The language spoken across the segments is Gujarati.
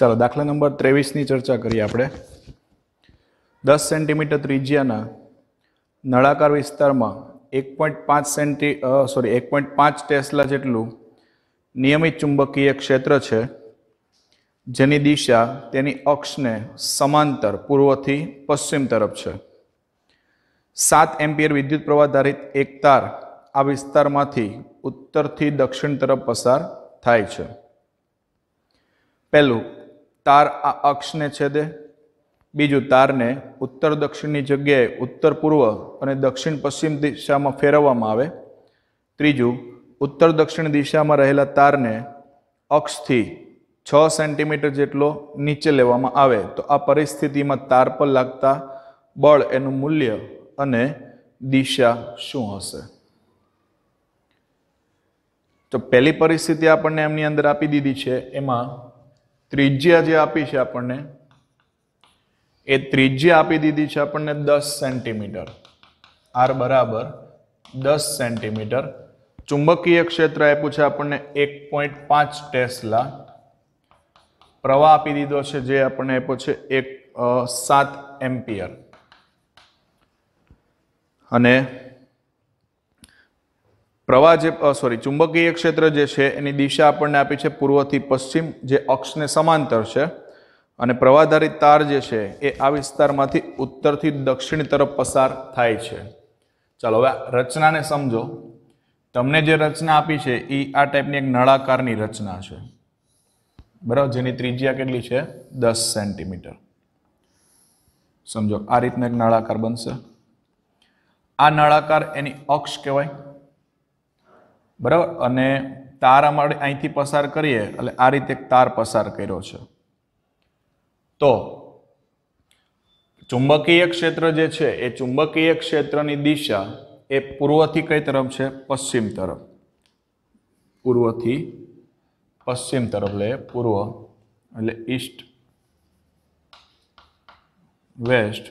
ચાલો દાખલા નંબર ત્રેવીસની ચર્ચા કરીએ આપણે દસ સેન્ટીમીટર ત્રિજ્યાના નળાકાર વિસ્તારમાં એક પોઈન્ટ પાંચ સેન્ટી સોરી એક પોઈન્ટ પાંચ ટેસ્લા જેટલું નિયમિત ચુંબકીય ક્ષેત્ર છે જેની દિશા તેની અક્ષને સમાંતર પૂર્વથી પશ્ચિમ તરફ છે સાત એમ્પિયર વિદ્યુત પ્રવાહ ધારિત એક તાર આ વિસ્તારમાંથી ઉત્તરથી દક્ષિણ તરફ પસાર થાય છે પહેલું તાર આ અક્ષને છેદે બીજું તારને ઉત્તર દક્ષિણની જગ્યાએ ઉત્તર પૂર્વ અને દક્ષિણ પશ્ચિમ દિશામાં ફેરવવામાં આવે ત્રીજું ઉત્તર દક્ષિણ દિશામાં રહેલા તારને અક્ષથી છ સેન્ટીમીટર જેટલો નીચે લેવામાં આવે તો આ પરિસ્થિતિમાં તાર પર લાગતા બળ એનું મૂલ્ય અને દિશા શું હશે તો પહેલી પરિસ્થિતિ આપણને એમની અંદર આપી દીધી છે એમાં ત્રિજ્યા જે આપી છે આપણને એ ત્રિજ્યા આપી દીધી છે આપણને દસ સેન્ટીમીટર આર બરાબર દસ સેન્ટીમીટર ચુંબકીય ક્ષેત્ર આપ્યું છે આપણને એક પોઈન્ટ પાંચ ટેસ્લા પ્રવાહ આપી દીધો છે જે આપણને આપ્યો છે એક સાત એમ્પિયર અને પ્રવાહ જે સોરી ચુંબકીય ક્ષેત્ર જે છે એની દિશા આપણને આપી છે પૂર્વથી પશ્ચિમ જે અક્ષને સમાંતર છે અને પ્રવાહધારી તાર જે છે એ આ વિસ્તારમાંથી ઉત્તરથી દક્ષિણ તરફ પસાર થાય છે ચાલો હવે રચનાને સમજો તમને જે રચના આપી છે એ આ ટાઈપની એક નળાકારની રચના છે બરાબર જેની ત્રિજ્યા કેટલી છે દસ સેન્ટીમીટર સમજો આ રીતના એક નળાકાર બનશે આ નળાકાર એની અક્ષ કહેવાય બરાબર અને તાર અમારે અહીંથી પસાર કરીએ એટલે આ રીતે એક તાર પસાર કર્યો છે તો ચુંબકીય ક્ષેત્ર જે છે એ ચુંબકીય ક્ષેત્રની દિશા એ પૂર્વથી કઈ તરફ છે પશ્ચિમ તરફ પૂર્વથી પશ્ચિમ તરફ લે પૂર્વ એટલે ઈસ્ટ વેસ્ટ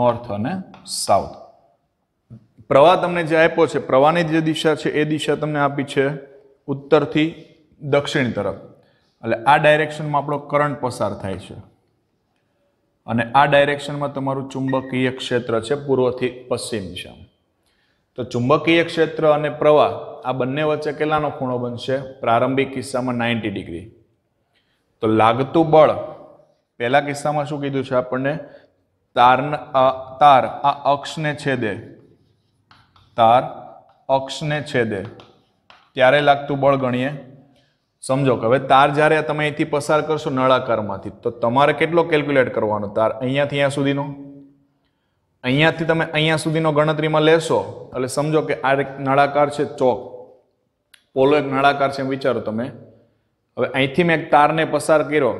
નોર્થ અને સાઉથ પ્રવાહ તમને જે આપ્યો છે પ્રવાહની જે દિશા છે એ દિશા તમને આપી છે ઉત્તરથી દક્ષિણ તરફ એટલે આ ડાયરેક્શનમાં આપણો કરંટ પસાર થાય છે અને આ ડાયરેક્શનમાં તમારું ચુંબકીય ક્ષેત્ર છે પૂર્વથી પશ્ચિમ દિશામાં તો ચુંબકીય ક્ષેત્ર અને પ્રવાહ આ બંને વચ્ચે કેટલાનો ખૂણો બનશે પ્રારંભિક કિસ્સામાં નાઇન્ટી ડિગ્રી તો લાગતું બળ પહેલા કિસ્સામાં શું કીધું છે આપણને તાર તાર આ અક્ષને છેદે તાર અક્ષને છેદે ત્યારે લાગતું બળ ગણીએ સમજો કે હવે તાર જ્યારે તમે અહીંથી પસાર કરશો નળાકારમાંથી તો તમારે કેટલો કેલ્ક્યુલેટ કરવાનો તાર અહીંયાથી અહીંયા સુધીનો અહીંયાથી તમે અહીંયા સુધીનો ગણતરીમાં લેશો એટલે સમજો કે આ એક નળાકાર છે ચોક પોલો એક નળાકાર છે એમ વિચારો તમે હવે અહીંથી મેં એક તારને પસાર કર્યો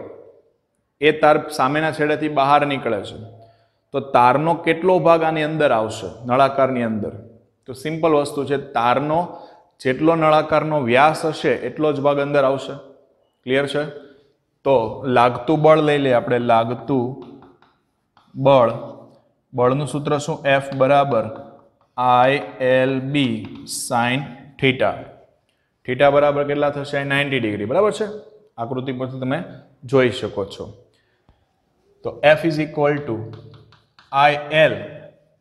એ તાર સામેના છેડેથી બહાર નીકળે છે તો તારનો કેટલો ભાગ આની અંદર આવશે નળાકારની અંદર તો સિમ્પલ વસ્તુ છે તારનો જેટલો નળાકારનો વ્યાસ હશે એટલો જ ભાગ અંદર આવશે ક્લિયર છે તો લાગતું બળ લઈ લઈએ આપણે લાગતું બળ બળનું સૂત્ર શું એફ બરાબર I L B sine theta theta બરાબર કેટલા થશે નાઇન્ટી ડિગ્રી બરાબર છે આકૃતિ પરથી તમે જોઈ શકો છો તો F is equal to I L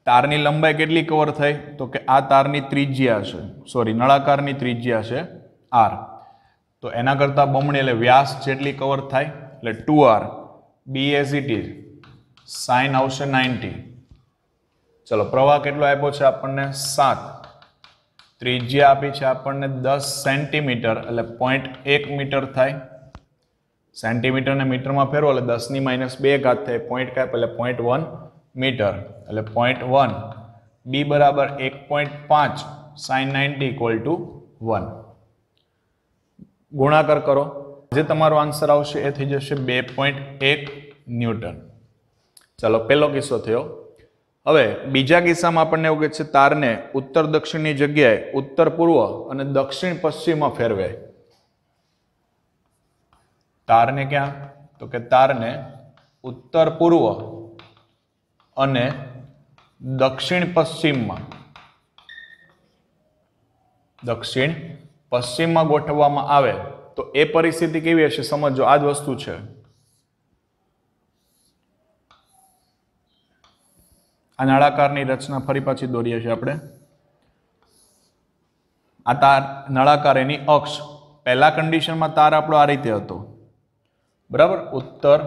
તારની લંબાઈ કેટલી કવર થઈ તો કે આ તારની ત્રિજ્યા છે સોરી નળાકારની ત્રિજ્યા છે આર તો એના કરતાં બમણી એટલે વ્યાસ જેટલી કવર થાય એટલે to R B as it is sine આવશે નાઇન્ટી ચલો પ્રવાહ કેટલો આપ્યો છે આપણને સાત ત્રિજ્યા આપી છે આપણને દસ સેન્ટીમીટર એટલે પોઈન્ટ એક મીટર થાય સેન્ટીમીટરને મીટરમાં ફેરવો એટલે દસની માઇનસ બે ઘાત થાય પોઈન્ટ કાપ એટલે પોઈન્ટ વન મીટર એટલે પોઈન્ટ વન બી બરાબર એક પોઈન્ટ પાંચ sine ninety equal to one ગુણાકાર કરો જે તમારો આન્સર આવશે એ થઈ જશે બે પોઈન્ટ એક ન્યૂટન ચાલો પહેલો કિસ્સો થયો હવે બીજા કિસ્સામાં આપણને એવું કહે છે તારને ઉત્તર દક્ષિણની જગ્યાએ ઉત્તર પૂર્વ અને દક્ષિણ પશ્ચિમમાં ફેરવે તારને ક્યાં તો કે તારને ઉત્તર પૂર્વ અને દક્ષિણ પશ્ચિમમાં દક્ષિણ પશ્ચિમમાં ગોઠવવામાં આવે તો એ પરિસ્થિતિ કેવી હશે સમજો આ જ વસ્તુ છે આ નળાકારની રચના ફરી પાછી દોરીએ છીએ આપણે આ તાર નળાકાર એની અક્ષ પહેલા કન્ડિશનમાં તાર આપણો આ રીતે હતો બરાબર ઉત્તર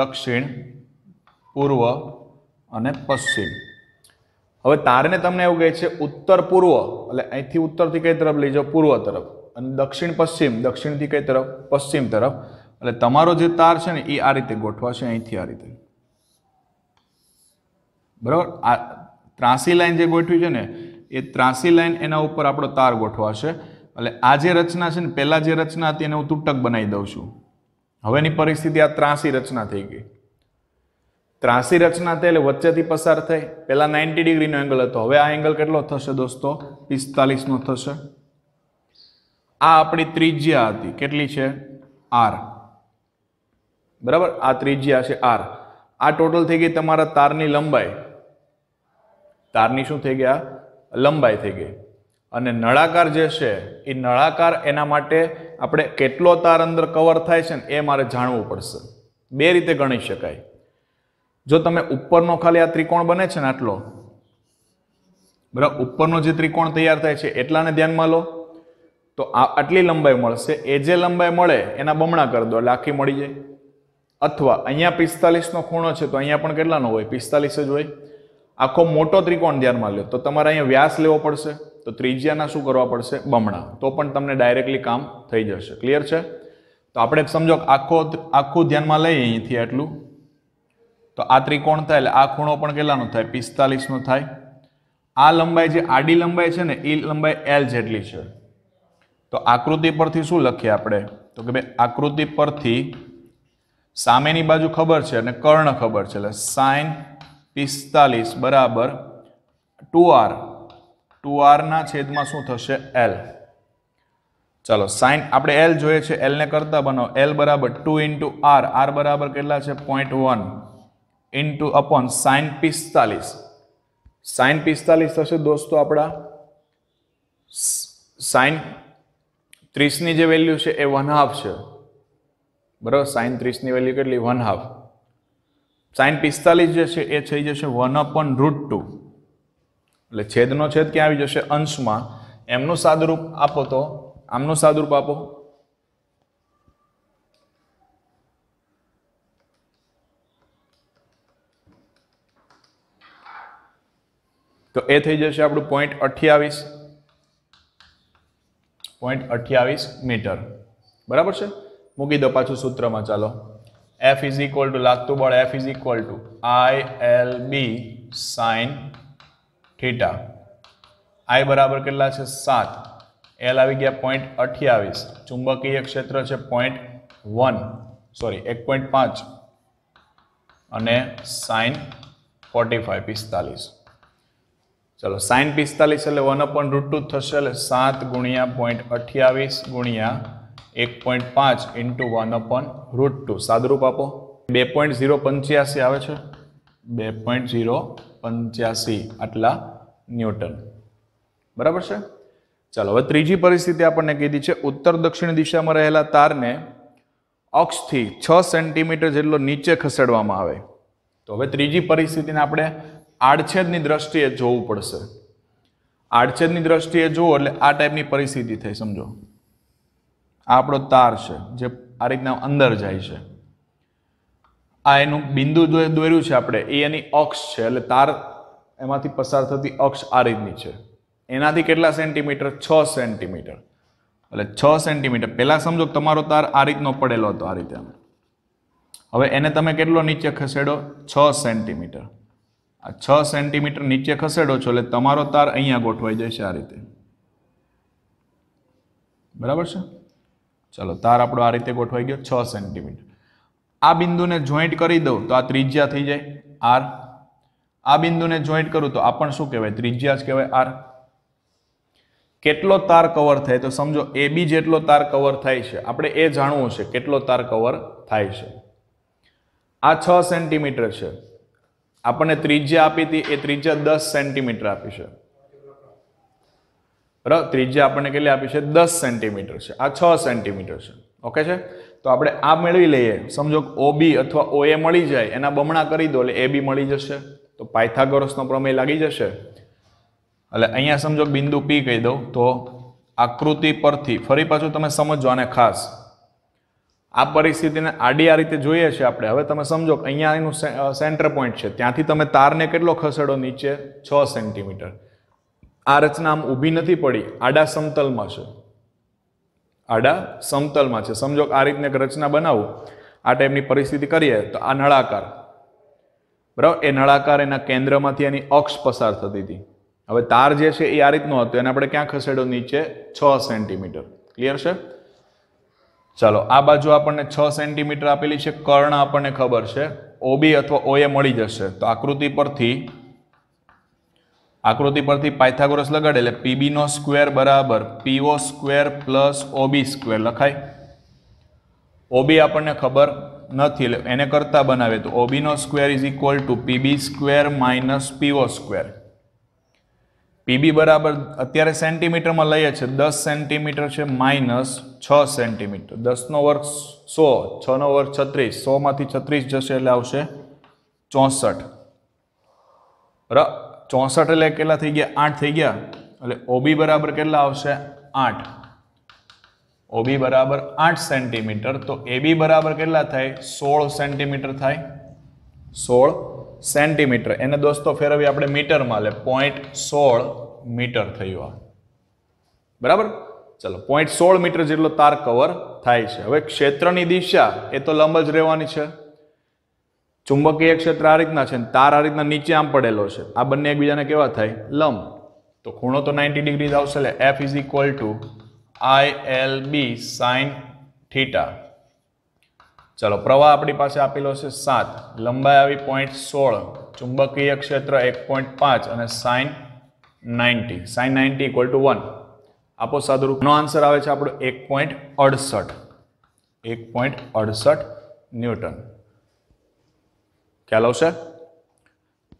દક્ષિણ પૂર્વ અને પશ્ચિમ હવે તારને તમને એવું કહે છે ઉત્તર પૂર્વ એટલે અહીંથી ઉત્તરથી કઈ તરફ લઈ જાઓ પૂર્વ તરફ અને દક્ષિણ પશ્ચિમ દક્ષિણથી કઈ તરફ પશ્ચિમ તરફ એટલે તમારો જે તાર છે ને એ આ રીતે ગોઠવાશે અહીંથી આ રીતે બરાબર આ ત્રાસી લાઈન જે ગોઠવી છે ને એ ત્રાસી લાઈન એના ઉપર આપણો તાર ગોઠવાશે એટલે આ જે રચના છે ને પહેલાં જે રચના હતી એને હું તૂટક બનાવી દઉં છું હવેની પરિસ્થિતિ આ ત્રાસી રચના થઈ ગઈ ત્રાસી રચના થઈ વચ્ચેથી પસાર થઈ પહેલાં નાઇન્ટી ડિગ્રીનો એંગલ હતો હવે આ એંગલ કેટલો થશે દોસ્તો પિસ્તાલીસનો થશે આ આપણી ત્રિજ્યા હતી કેટલી છે આર બરાબર આ ત્રિજ્યા છે આર આ ટોટલ થઈ ગઈ તમારા તારની લંબાઈ તારની શું થઈ ગયા લંબાઈ થઈ ગઈ અને નળાકાર જે છે એ નળાકાર એના માટે આપણે કેટલો તાર અંદર કવર થાય છે ને એ મારે જાણવું પડશે બે રીતે ગણી શકાય જો તમે ઉપરનો ખાલી આ ત્રિકોણ બને છે ને આટલો બરાબર ઉપરનો જે ત્રિકોણ તૈયાર થાય છે એટલાને ધ્યાનમાં લો તો આ આટલી લંબાઈ મળશે એ જે લંબાઈ મળે એના બમણા કરી દો એટલે આખી મળી જાય અથવા અહીંયા પિસ્તાલીસનો ખૂણો છે તો અહીંયા પણ કેટલાનો હોય પિસ્તાલીસ જ હોય આખો મોટો ત્રિકોણ ધ્યાનમાં લો તો તમારે અહીંયા વ્યાસ લેવો પડશે તો ત્રિજ્યાના શું કરવા પડશે બમણા તો પણ તમને ડાયરેક્ટલી કામ થઈ જશે ક્લિયર છે તો આપણે સમજો આખો આખું ધ્યાનમાં લઈએ અહીંથી આટલું તો આ ત્રિકોણ થાય એટલે આ ખૂણો પણ કેટલાનો થાય પિસ્તાલીસનો થાય આ લંબાઈ જે આડી લંબાઈ છે ને એ લંબાઈ એલ જેટલી છે તો આકૃતિ પરથી શું લખીએ આપણે તો કે ભાઈ આકૃતિ પરથી સામેની બાજુ ખબર છે અને કર્ણ ખબર છે એટલે સાઇન પિસ્તાલીસ બરાબર ટુ આર ટુ આરના છેદમાં શું થશે એલ ચાલો સાઇન આપણે એલ જોઈએ છે એલને કરતા બનાવો એલ બરાબર ટુ ઇન્ટુ આર આર બરાબર કેટલા છે point one into upon sine પિસ્તાલીસ સાઇન પિસ્તાલીસ થશે દોસ્તો આપણા સાઇન ત્રીસની જે વેલ્યુ છે એ વન હાફ છે બરાબર સાઇન ત્રીસની વેલ્યુ કેટલી વન હાફ સાઇન પિસ્તાલીસ જે છે એ થઈ જશે વન અપોન રૂટ ટુ એટલે છેદનો છેદ ક્યાં આવી જશે અંશમાં એમનું સાદુરૂપ આપો તો આમનું સાદુરૂપ આપો તો એ થઈ જશે આપણું પોઈન્ટ અઠ્યાવીસ પોઈન્ટ અઠ્યાવીસ મીટર બરાબર છે મૂકી દો પાછું સૂત્રમાં ચાલો એફ ઇઝ ઇક્વલ ટુ લાગતું બળ F is equal to I L B sine theta I બરાબર કેટલા છે સાત એલ આવી ગયા પોઈન્ટ અઠ્યાવીસ ચુંબકીય ક્ષેત્ર છે પોઈન્ટ વન સોરી એક પોઈન્ટ પાંચ અને સાઇન ફોર્ટી ફાઇવ પિસ્તાલીસ ચલો સાઇન પિસ્તાલીસ એટલે વન અપોન રૂટ ટુ થશે એટલે સાત ગુણ્યા પોઈન્ટ અઠ્યાવીસ ગુણ્યા એક પોઈન્ટ પાંચ into one upon root two સાદરૂપ આપો બે પોઈન્ટ ઝીરો પંચ્યાસી આવે છે બે પોઈન્ટ ઝીરો પંચ્યાસી આટલા ન્યૂટન બરાબર છે ચાલો હવે ત્રીજી પરિસ્થિતિ આપણને કીધી છે ઉત્તર દક્ષિણ દિશામાં રહેલા તારને અક્ષથી છ સેન્ટીમીટર જેટલો નીચે ખસેડવામાં આવે તો હવે ત્રીજી પરિસ્થિતિને આપણે આડછેદની દ્રષ્ટિએ જોવું પડશે આડછેદની દ્રષ્ટિએ જુઓ એટલે આ ટાઈપની પરિસ્થિતિ થઈ સમજો આ આપણો તાર છે જે આ રીતના અંદર જાય છે આ એનું બિંદુ દોર્યું છે આપણે એ એની અક્ષ છે એટલે તાર એમાંથી પસાર થતી અક્ષ આ રીતની છે એનાથી કેટલા સેન્ટીમીટર છ સેન્ટીમીટર એટલે છ સેન્ટીમીટર પહેલાં સમજો તમારો તાર આ રીતનો પડેલો હતો આ રીતે હવે એને તમે કેટલો નીચે ખસેડો છ સેન્ટીમીટર આ છ સેન્ટીમીટર નીચે ખસેડો છો એટલે તમારો તાર અહીંયા ગોઠવાઈ જશે આ રીતે બરાબર છે ચલો તાર આપણો આ રીતે ગોઠવાઈ ગયો છ સેન્ટીમીટર આ બિંદુને જોઈન્ટ કરી દઉં તો આ ત્રિજ્યા થઈ જાય આર આ બિંદુને જોઈન્ટ કરું તો આ પણ શું કહેવાય ત્રિજ્યા જ કહેવાય આર કેટલો તાર કવર થાય તો સમજો એ બી જેટલો તાર કવર થાય છે આપણે એ જાણવું છે કેટલો તાર કવર થાય છે આ છ સેન્ટીમીટર છે આપણને ત્રિજ્યા આપી હતી એ ત્રિજ્યા દસ સેન્ટીમીટર આપી છે બરાબર ત્રિજ્યા આપણને કેટલી આપી છે દસ સેન્ટીમીટર છે આ છ સેન્ટીમીટર છે ઓકે છે તો આપણે આ મેળવી લઈએ સમજો ઓબી અથવા ઓ એ મળી જાય એના બમણા કરી દો એટલે એ બી મળી જશે તો પાયથાગોરસનો પ્રમેય લાગી જશે એટલે અહીંયા સમજો બિંદુ પી કહી દઉં તો આકૃતિ પરથી ફરી પાછું તમે સમજો અને ખાસ આ પરિસ્થિતિને આડી આ રીતે જોઈએ છે આપણે હવે તમે સમજો કે અહીંયા એનું સેન્ટર પોઈન્ટ છે ત્યાંથી તમે તારને કેટલો ખસેડો નીચે છ સેન્ટીમીટર આ રચના આમ ઊભી નથી પડી આડા સમતલમાં છે આડા સમતલમાં છે સમજો આ રીતની એક રચના બનાવું આ ટાઈપની પરિસ્થિતિ કરીએ તો આ નળાકાર બરાબર એ નળાકાર એના કેન્દ્રમાંથી એની અક્ષ પસાર થતી હતી હવે તાર જે છે એ આ રીતનો હતો એને આપણે ક્યાં ખસેડો નીચે છ સેન્ટીમીટર ક્લિયર છે ચાલો આ બાજુ આપણને છ સેન્ટીમીટર આપેલી છે કર્ણ આપણને ખબર છે ઓબી અથવા ઓએ મળી જશે તો આકૃતિ પરથી આકૃતિ પરથી પાયથાગોરસ લગાડે એટલે પીબીનો સ્ક્વેર બરાબર PO square plus OB square લખાય ઓબી આપણને ખબર નથી એટલે એને કરતાં બનાવે તો ઓબીનો square is equal to PB square minus PO square PB બરાબર અત્યારે સેન્ટીમીટરમાં લઈએ છીએ દસ સેન્ટીમીટર છે માઇનસ છ સેન્ટીમીટર દસનો વર્ગ સો છનો વર્ગ છત્રીસ સોમાંથી છત્રીસ જશે એટલે આવશે ચોસઠ ર ચોસઠ એટલે કેટલા થઈ ગયા આઠ થઈ ગયા એટલે ઓબી બરાબર કેટલા આવશે આઠ ઓબી બરાબર આઠ સેન્ટીમીટર તો એબી બરાબર કેટલા થાય સોળ સેન્ટીમીટર થાય સોળ સેન્ટીમીટર એને દોસ્તો ફેરવી આપણે મીટરમાં લે પોઈન્ટ સોળ મીટર થયું આ બરાબર ચલો પોઈન્ટ સોળ મીટર જેટલો તાર કવર થાય છે હવે ક્ષેત્રની દિશા એ તો લંબ જ રહેવાની છે ચુંબકીય ક્ષેત્ર આ રીતના છે તાર આ રીતના નીચે આમ પડેલો છે આ બંને એકબીજાને કેવા થાય લંબ તો ખૂણો તો નાઇન્ટી ડિગ્રી આવશે એટલે F is equal to I L B sine theta ચલો પ્રવાહ આપણી પાસે આપેલો છે સાત લંબાઈ આવી પોઈન્ટ સોળ ચુંબકીય ક્ષેત્ર એક પોઈન્ટ પાંચ અને sine ninety sine ninety equal to one આપો સાદુરૂપનો આન્સર આવે છે આપણો એક પોઈન્ટ અડસઠ એક પોઈન્ટ અડસઠ ન્યૂટન ખ્યાલ આવશે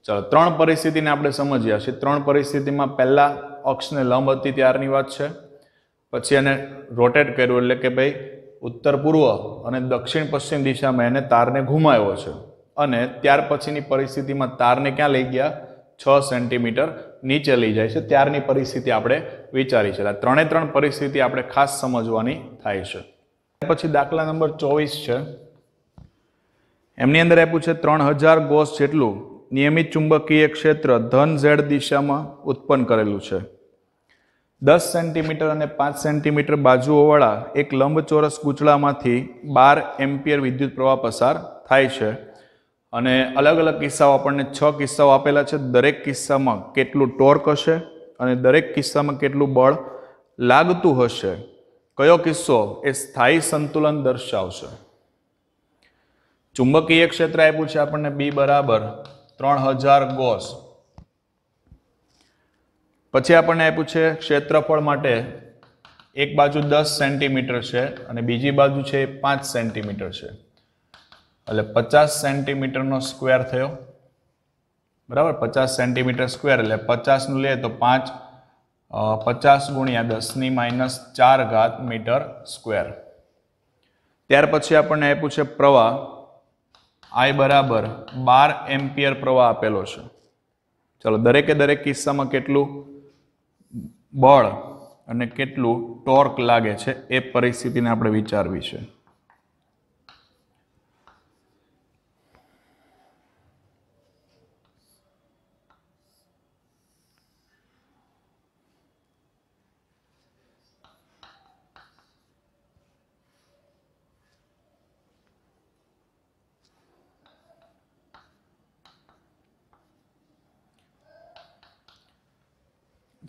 ચાલો ત્રણ પરિસ્થિતિને આપણે સમજ્યા છીએ ત્રણ પરિસ્થિતિમાં પહેલાં અક્ષને લંબ હતી ત્યારની વાત છે પછી એને રોટેટ કર્યું એટલે કે ભાઈ ઉત્તર પૂર્વ અને દક્ષિણ પશ્ચિમ દિશામાં એને તારને ઘુમાયો છે અને ત્યાર પછીની પરિસ્થિતિમાં તારને ક્યાં લઈ ગયા છ સેન્ટીમીટર નીચે લઈ જાય છે ત્યારની પરિસ્થિતિ આપણે વિચારી છે આ ત્રણે ત્રણ પરિસ્થિતિ આપણે ખાસ સમજવાની થાય છે પછી દાખલા નંબર ચોવીસ છે એમની અંદર આપ્યું છે ત્રણ હજાર ગોસ જેટલું નિયમિત ચુંબકીય ક્ષેત્ર ધન ઝેડ દિશામાં ઉત્પન્ન કરેલું છે દસ સેન્ટીમીટર અને પાંચ સેન્ટીમીટર બાજુઓવાળા એક લંબચોરસ ગૂંચળામાંથી બાર એમ્પિયર વિદ્યુત પ્રવાહ પસાર થાય છે અને અલગ અલગ કિસ્સાઓ આપણને છ કિસ્સાઓ આપેલા છે દરેક કિસ્સામાં કેટલું ટોર્ક હશે અને દરેક કિસ્સામાં કેટલું બળ લાગતું હશે કયો કિસ્સો એ સ્થાયી સંતુલન દર્શાવશે ચુંબકીય ક્ષેત્ર આપ્યું છે આપણને બી બરાબર ત્રણ હજાર ગોસ પછી આપણને આપ્યું છે ક્ષેત્રફળ માટે એક બાજુ દસ સેન્ટીમીટર છે અને બીજી બાજુ છે એ પાંચ સેન્ટીમીટર છે એટલે પચાસ સેન્ટીમીટરનો સ્ક્વેર થયો બરાબર પચાસ સેન્ટીમીટર સ્ક્વેર એટલે પચાસનું લે તો પાંચ પચાસ ગુણ્યા દસની માઇનસ ચાર ઘાત મીટર સ્ક્વેર ત્યાર પછી આપણને આપ્યું છે પ્રવાહ આઈ બરાબર બાર એમ્પિયર પ્રવાહ આપેલો છે ચલો દરેકે દરેક કિસ્સામાં કેટલું બળ અને કેટલું ટોર્ક લાગે છે એ પરિસ્થિતિને આપણે વિચારવી છે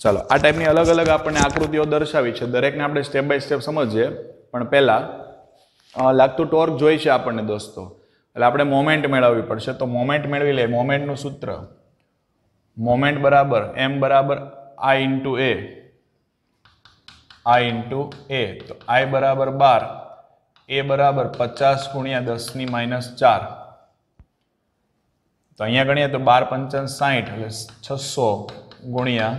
ચાલો આ ટાઈપની અલગ અલગ આપણને આકૃતિઓ દર્શાવી છે દરેકને આપણે સ્ટેપ બાય સ્ટેપ સમજીએ પણ પહેલાં લાગતું ટોર્ક જોઈ છે આપણને દોસ્તો એટલે આપણે મોમેન્ટ મેળવવી પડશે તો મોમેન્ટ મેળવી લે મોમેન્ટનું સૂત્ર મોમેન્ટ બરાબર એમ બરાબર I into A I into એ તો આઈ બરાબર બાર એ બરાબર પચાસ ગુણ્યા દસની માઇનસ ચાર તો અહીંયા ગણીએ તો બાર પંચાવન સાઠ એટલે છસો ગુણ્યા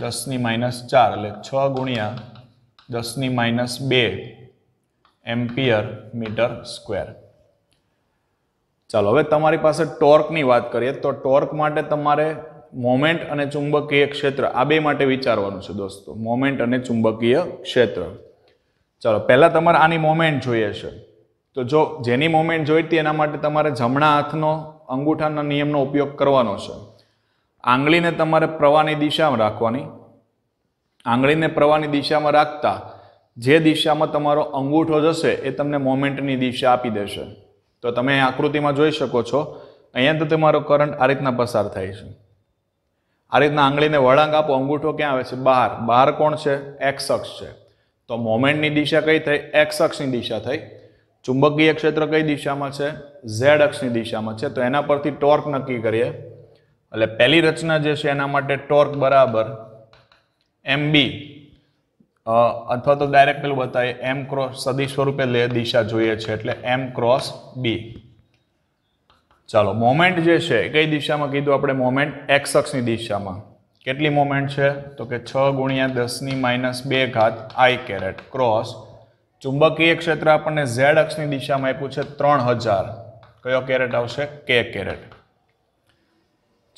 દસની માઇનસ ચાર એટલે છ ગુણ્યા દસની માઇનસ બે એમ્પિયર મીટર સ્ક્વેર ચાલો હવે તમારી પાસે ટોર્કની વાત કરીએ તો ટોર્ક માટે તમારે મોમેન્ટ અને ચુંબકીય ક્ષેત્ર આ બે માટે વિચારવાનું છે દોસ્તો મોમેન્ટ અને ચુંબકીય ક્ષેત્ર ચાલો પહેલાં તમારે આની મોમેન્ટ જોઈએ છે તો જો જેની મોમેન્ટ જોઈતી એના માટે તમારે જમણા હાથનો અંગૂઠાના નિયમનો ઉપયોગ કરવાનો છે આંગળીને તમારે પ્રવાહની દિશામાં રાખવાની આંગળીને પ્રવાહની દિશામાં રાખતા જે દિશામાં તમારો અંગૂઠો જશે એ તમને મોમેન્ટની દિશા આપી દેશે તો તમે આકૃતિમાં જોઈ શકો છો અહીંયા તો તમારો કરંટ આ રીતના પસાર થાય છે આ રીતના આંગળીને વળાંક આપો અંગૂઠો ક્યાં આવે છે બહાર બહાર કોણ છે એક્સ અક્ષ છે તો મોમેન્ટની દિશા કઈ થઈ એક્સ અક્ષની દિશા થઈ ચુંબકીય ક્ષેત્ર કઈ દિશામાં છે ઝેડ અક્ષની દિશામાં છે તો એના પરથી ટોર્ક નક્કી કરીએ એટલે પહેલી રચના જે છે એના માટે ટોર્ક બરાબર એમ બી અથવા તો ડાયરેક્ટ પેલું બતાવે એમ ક્રોસ સદી સ્વરૂપે લે દિશા જોઈએ છે એટલે એમ ક્રોસ બી ચાલો મોમેન્ટ જે છે એ કઈ દિશામાં કીધું આપણે મોમેન્ટ એક્સક્સની દિશામાં કેટલી મોમેન્ટ છે તો કે છ ગુણ્યા દસની માઇનસ બે ઘાત આઈ કેરેટ ક્રોસ ચુંબકીય ક્ષેત્ર આપણને ઝેડ અક્ષની દિશામાં આપ્યું છે ત્રણ હજાર કયો કેરેટ આવશે કે કેરેટ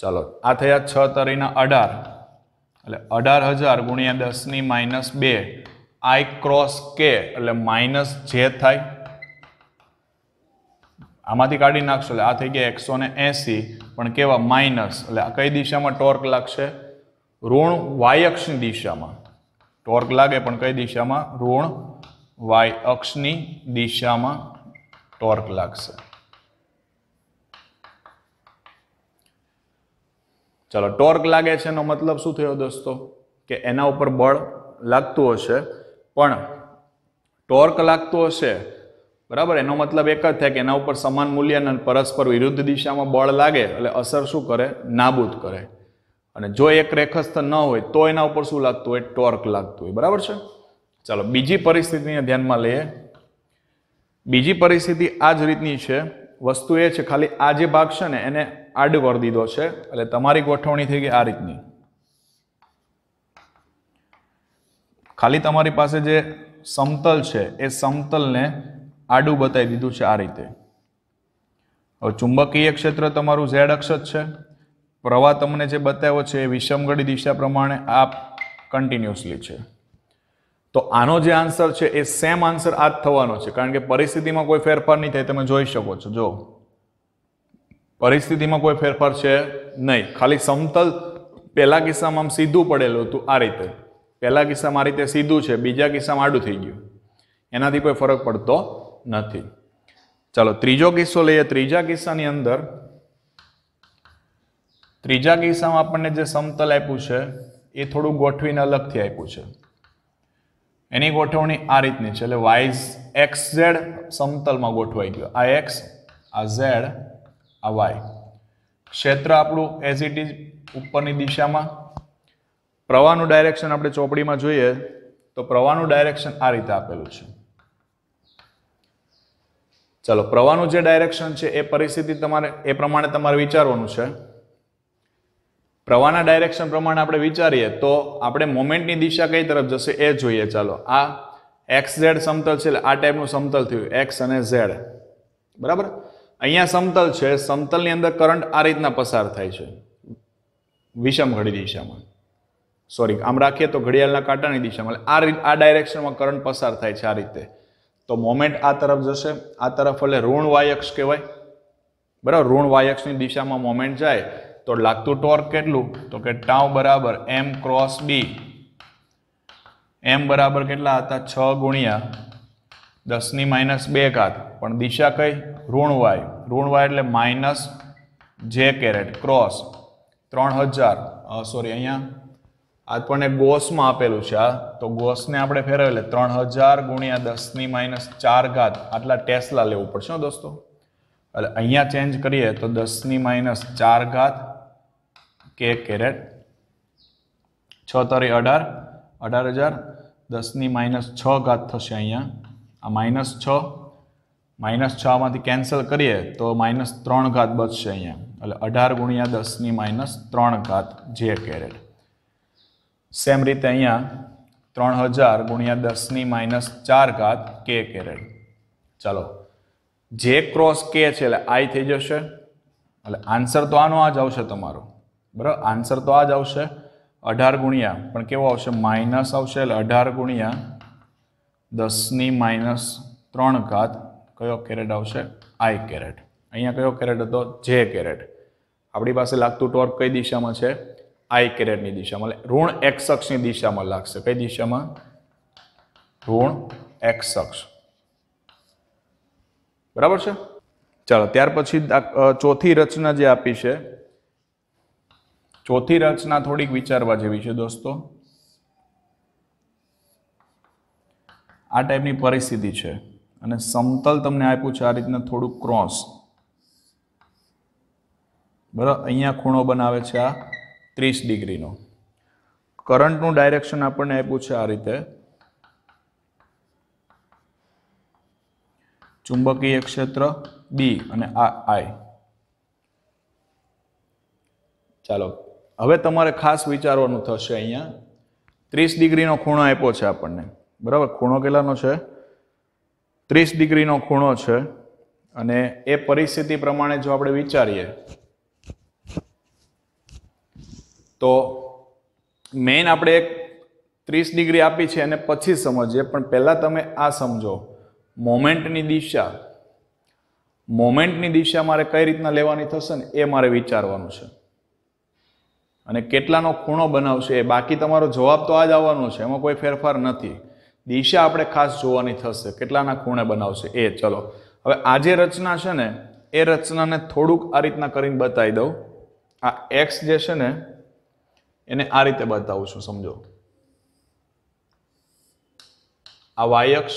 ચાલો આ થયા છ તરીના અઢાર એટલે અઢાર હજાર ગુણ્યા દસની માઇનસ બે આઈ ક્રોસ કે એટલે માઇનસ જે થાય આમાંથી કાઢી નાખશો એટલે આ થઈ ગયા એકસો ને એંસી પણ કેવા માઇનસ એટલે આ કઈ દિશામાં ટોર્ક લાગશે ઋણ વાય અક્ષની દિશામાં ટોર્ક લાગે પણ કઈ દિશામાં ઋણ વાય અક્ષની દિશામાં ટોર્ક લાગશે ચાલો ટોર્ક લાગે છે એનો મતલબ શું થયો દોસ્તો કે એના ઉપર બળ લાગતું હશે પણ ટોર્ક લાગતું હશે બરાબર એનો મતલબ એક જ થાય કે એના ઉપર સમાન મૂલ્ય અને પરસ્પર વિરુદ્ધ દિશામાં બળ લાગે એટલે અસર શું કરે નાબૂદ કરે અને જો એક રેખસ્થ ન હોય તો એના ઉપર શું લાગતું હોય ટોર્ક લાગતું હોય બરાબર છે ચાલો બીજી પરિસ્થિતિને ધ્યાનમાં લઈએ બીજી પરિસ્થિતિ આ જ રીતની છે વસ્તુ એ છે ખાલી આ જે ભાગ છે ને એને આડ કરી દીધો છે એટલે તમારી ગોઠવણી થઈ ગઈ આ રીતની ખાલી તમારી પાસે જે સમતલ છે એ સમતલને આડું બતાવી દીધું છે આ રીતે હવે ચુંબકીય ક્ષેત્ર તમારું ઝેડ અક્ષ જ છે પ્રવાહ તમને જે બતાવ્યો છે એ વિષમગડી દિશા પ્રમાણે આ કન્ટિન્યુઅસલી છે તો આનો જે આન્સર છે એ સેમ આન્સર આ જ થવાનો છે કારણ કે પરિસ્થિતિમાં કોઈ ફેરફાર નહીં થાય તમે જોઈ શકો છો જો પરિસ્થિતિમાં કોઈ ફેરફાર છે નહીં ખાલી સમતલ પહેલા કિસ્સામાં આમ સીધું પડેલું હતું આ રીતે પહેલા કિસ્સામાં આ રીતે સીધું છે બીજા કિસ્સામાં આડું થઈ ગયું એનાથી કોઈ ફરક પડતો નથી ચાલો ત્રીજો કિસ્સો લઈએ ત્રીજા કિસ્સાની અંદર ત્રીજા કિસ્સામાં આપણને જે સમતલ આપ્યું છે એ થોડું ગોઠવીને અલગથી આપ્યું છે એની ગોઠવણી આ રીતની છે એટલે વાયઝ એક્સ ઝેડ સમતલમાં ગોઠવાઈ ગયો આ એક્સ આ ઝેડ આ વાય ક્ષેત્ર આપણું એઝ ઇટ ઇઝ ઉપરની દિશામાં પ્રવાહનું ડાયરેક્શન આપણે ચોપડીમાં જોઈએ તો પ્રવાહનું ડાયરેક્શન આ રીતે આપેલું છે ચાલો પ્રવાહનું જે ડાયરેક્શન છે એ પરિસ્થિતિ તમારે એ પ્રમાણે તમારે વિચારવાનું છે પ્રવાહના ડાયરેક્શન પ્રમાણે આપણે વિચારીએ તો આપણે મોમેન્ટની દિશા કઈ તરફ જશે એ જોઈએ ચાલો આ એક્સ ઝેડ સમતલ છે આ ટાઈપનું સમતલ થયું એક્સ અને ઝેડ બરાબર અહીંયા સમતલ છે સમતલની અંદર કરંટ આ રીતના પસાર થાય છે વિષમ ઘડી દિશામાં સોરી આમ રાખીએ તો ઘડિયાળના કાંટાની દિશામાં આ રીત આ ડાયરેક્શનમાં કરંટ પસાર થાય છે આ રીતે તો મોમેન્ટ આ તરફ જશે આ તરફ એટલે ઋણ વાયક્ષ કહેવાય બરાબર ઋણ વાયક્ષની દિશામાં મોમેન્ટ જાય તો લાગતું ટોર્ક કેટલું તો કે ટાઉ બરાબર એમ ક્રોસ બી એમ બરાબર કેટલા હતા છ ગુણ્યા દસની માઇનસ બે કાત પણ દિશા કઈ ઋણવાય ઋણવાય એટલે માઇનસ જે કેરેટ ક્રોસ ત્રણ હજાર સોરી અહીંયા એ ગોસમાં આપેલું છે આ તો ગોસને આપણે ફેરવેલે ત્રણ હજાર ગુણ્યા દસની માઇનસ ચાર ઘાત આટલા ટેસ્લા લેવું પડશે દોસ્તો એટલે અહીંયા ચેન્જ કરીએ તો દસની માઇનસ ચાર ઘાત કે કેરેટ છ તરી અઢાર અઢાર હજાર દસની માઇનસ છ ઘાત થશે અહીંયા આ માઇનસ છ માઇનસ છમાંથી કેન્સલ કરીએ તો માઇનસ ત્રણ ઘાત બચશે અહીંયા એટલે અઢાર ગુણ્યા દસની માઇનસ ત્રણ ઘાત જે કેરેટ સેમ રીતે અહીંયા ત્રણ હજાર ગુણ્યા દસની માઇનસ ચાર ઘાત કે કેરેટ ચાલો જે ક્રોસ કે છે એટલે આઈ થઈ જશે એટલે આન્સર તો આનો આ જ આવશે તમારો બરાબર આન્સર તો આ જ આવશે અઢાર ગુણ્યા પણ કેવો આવશે માઇનસ આવશે એટલે અઢાર ગુણ્યા દસની માઇનસ ત્રણ ઘાત કયો કેરેટ આવશે આઈ કેરેટ અહીંયા કયો કેરેટ હતો જે કેરેટ આપણી પાસે લાગતું ટોર્ક કઈ દિશામાં છે આઈ કેરેટની દિશામાં ઋણ એક્સ અક્ષની દિશામાં લાગશે કઈ દિશામાં ઋણ એક્સ બરાબર છે ચાલો ત્યાર પછી ચોથી રચના જે આપી છે ચોથી રચના થોડીક વિચારવા જેવી છે દોસ્તો આ ટાઈપની પરિસ્થિતિ છે અને સમતલ તમને આપ્યું છે આ રીતના થોડુંક ક્રોસ બરાબર અહીંયા ખૂણો બનાવે છે આ ત્રીસ ડિગ્રીનો કરંટનું ડાયરેક્શન આપણને આપ્યું છે આ રીતે ચુંબકીય ક્ષેત્ર બી અને આ આઈ ચાલો હવે તમારે ખાસ વિચારવાનું થશે અહીંયા ત્રીસ ડિગ્રીનો ખૂણો આપ્યો છે આપણને બરાબર ખૂણો કેટલાનો છે ત્રીસ ડિગ્રીનો ખૂણો છે અને એ પરિસ્થિતિ પ્રમાણે જો આપણે વિચારીએ તો મેઇન આપણે એક ત્રીસ ડિગ્રી આપી છે અને પછી સમજીએ પણ પહેલાં તમે આ સમજો મોમેન્ટની દિશા મોમેન્ટની દિશા મારે કઈ રીતના લેવાની થશે ને એ મારે વિચારવાનું છે અને કેટલાનો ખૂણો બનાવશે એ બાકી તમારો જવાબ તો આ જ આવવાનો છે એમાં કોઈ ફેરફાર નથી દિશા આપણે ખાસ જોવાની થશે કેટલાના ખૂણે બનાવશે એ ચલો હવે આ જે રચના છે ને એ રચનાને થોડુંક આ રીતના કરીને બતાવી દઉં આ એક્સ જે છે ને એને આ રીતે બતાવું છું સમજો આ વાયક્ષ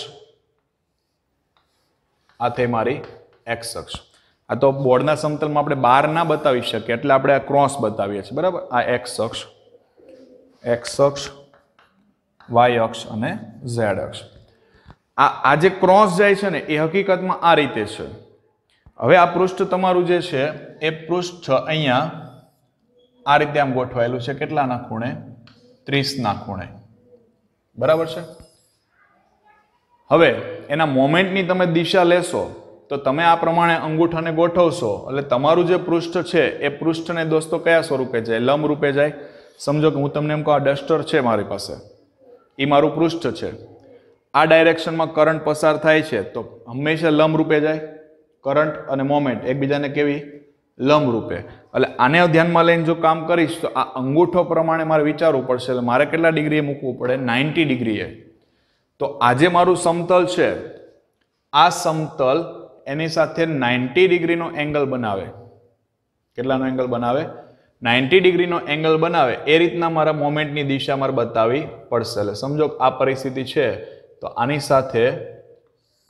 આ થઈ મારી એક્સ અક્ષ આ તો બોર્ડના સમતલમાં આપણે બાર ના બતાવી શકીએ એટલે આપણે આ ક્રોસ બતાવીએ છીએ બરાબર આ એક્સ અક્ષ એક્સ અક્ષ વાય અક્ષ અને ઝેડ અક્ષ આ આ જે ક્રોસ જાય છે ને એ હકીકતમાં આ રીતે છે હવે આ પૃષ્ઠ તમારું જે છે એ પૃષ્ઠ અહીંયા આ રીતે આમ ગોઠવાયેલું છે કેટલાના ખૂણે ત્રીસના ખૂણે બરાબર છે હવે એના મોમેન્ટની તમે દિશા લેશો તો તમે આ પ્રમાણે અંગૂઠાને ગોઠવશો એટલે તમારું જે પૃષ્ઠ છે એ પૃષ્ઠને દોસ્તો કયા સ્વરૂપે જાય લંબ રૂપે જાય સમજો કે હું તમને એમ કહું આ ડસ્ટર છે મારી પાસે એ મારું પૃષ્ઠ છે આ ડાયરેક્શનમાં કરંટ પસાર થાય છે તો હંમેશા લંબરૂપે જાય કરંટ અને મોમેન્ટ એકબીજાને કેવી લંબરૂપે એટલે આને ધ્યાનમાં લઈને જો કામ કરીશ તો આ અંગૂઠો પ્રમાણે મારે વિચારવું પડશે એટલે મારે કેટલા ડિગ્રીએ મૂકવું પડે નાઇન્ટી ડિગ્રીએ તો આજે મારું સમતલ છે આ સમતલ એની સાથે નાઇન્ટી ડિગ્રીનો એંગલ બનાવે કેટલાનો એંગલ બનાવે નાઇન્ટી ડિગ્રીનો એંગલ બનાવે એ રીતના મારા મોમેન્ટની દિશા મારે બતાવવી પડશે એટલે સમજો આ પરિસ્થિતિ છે તો આની સાથે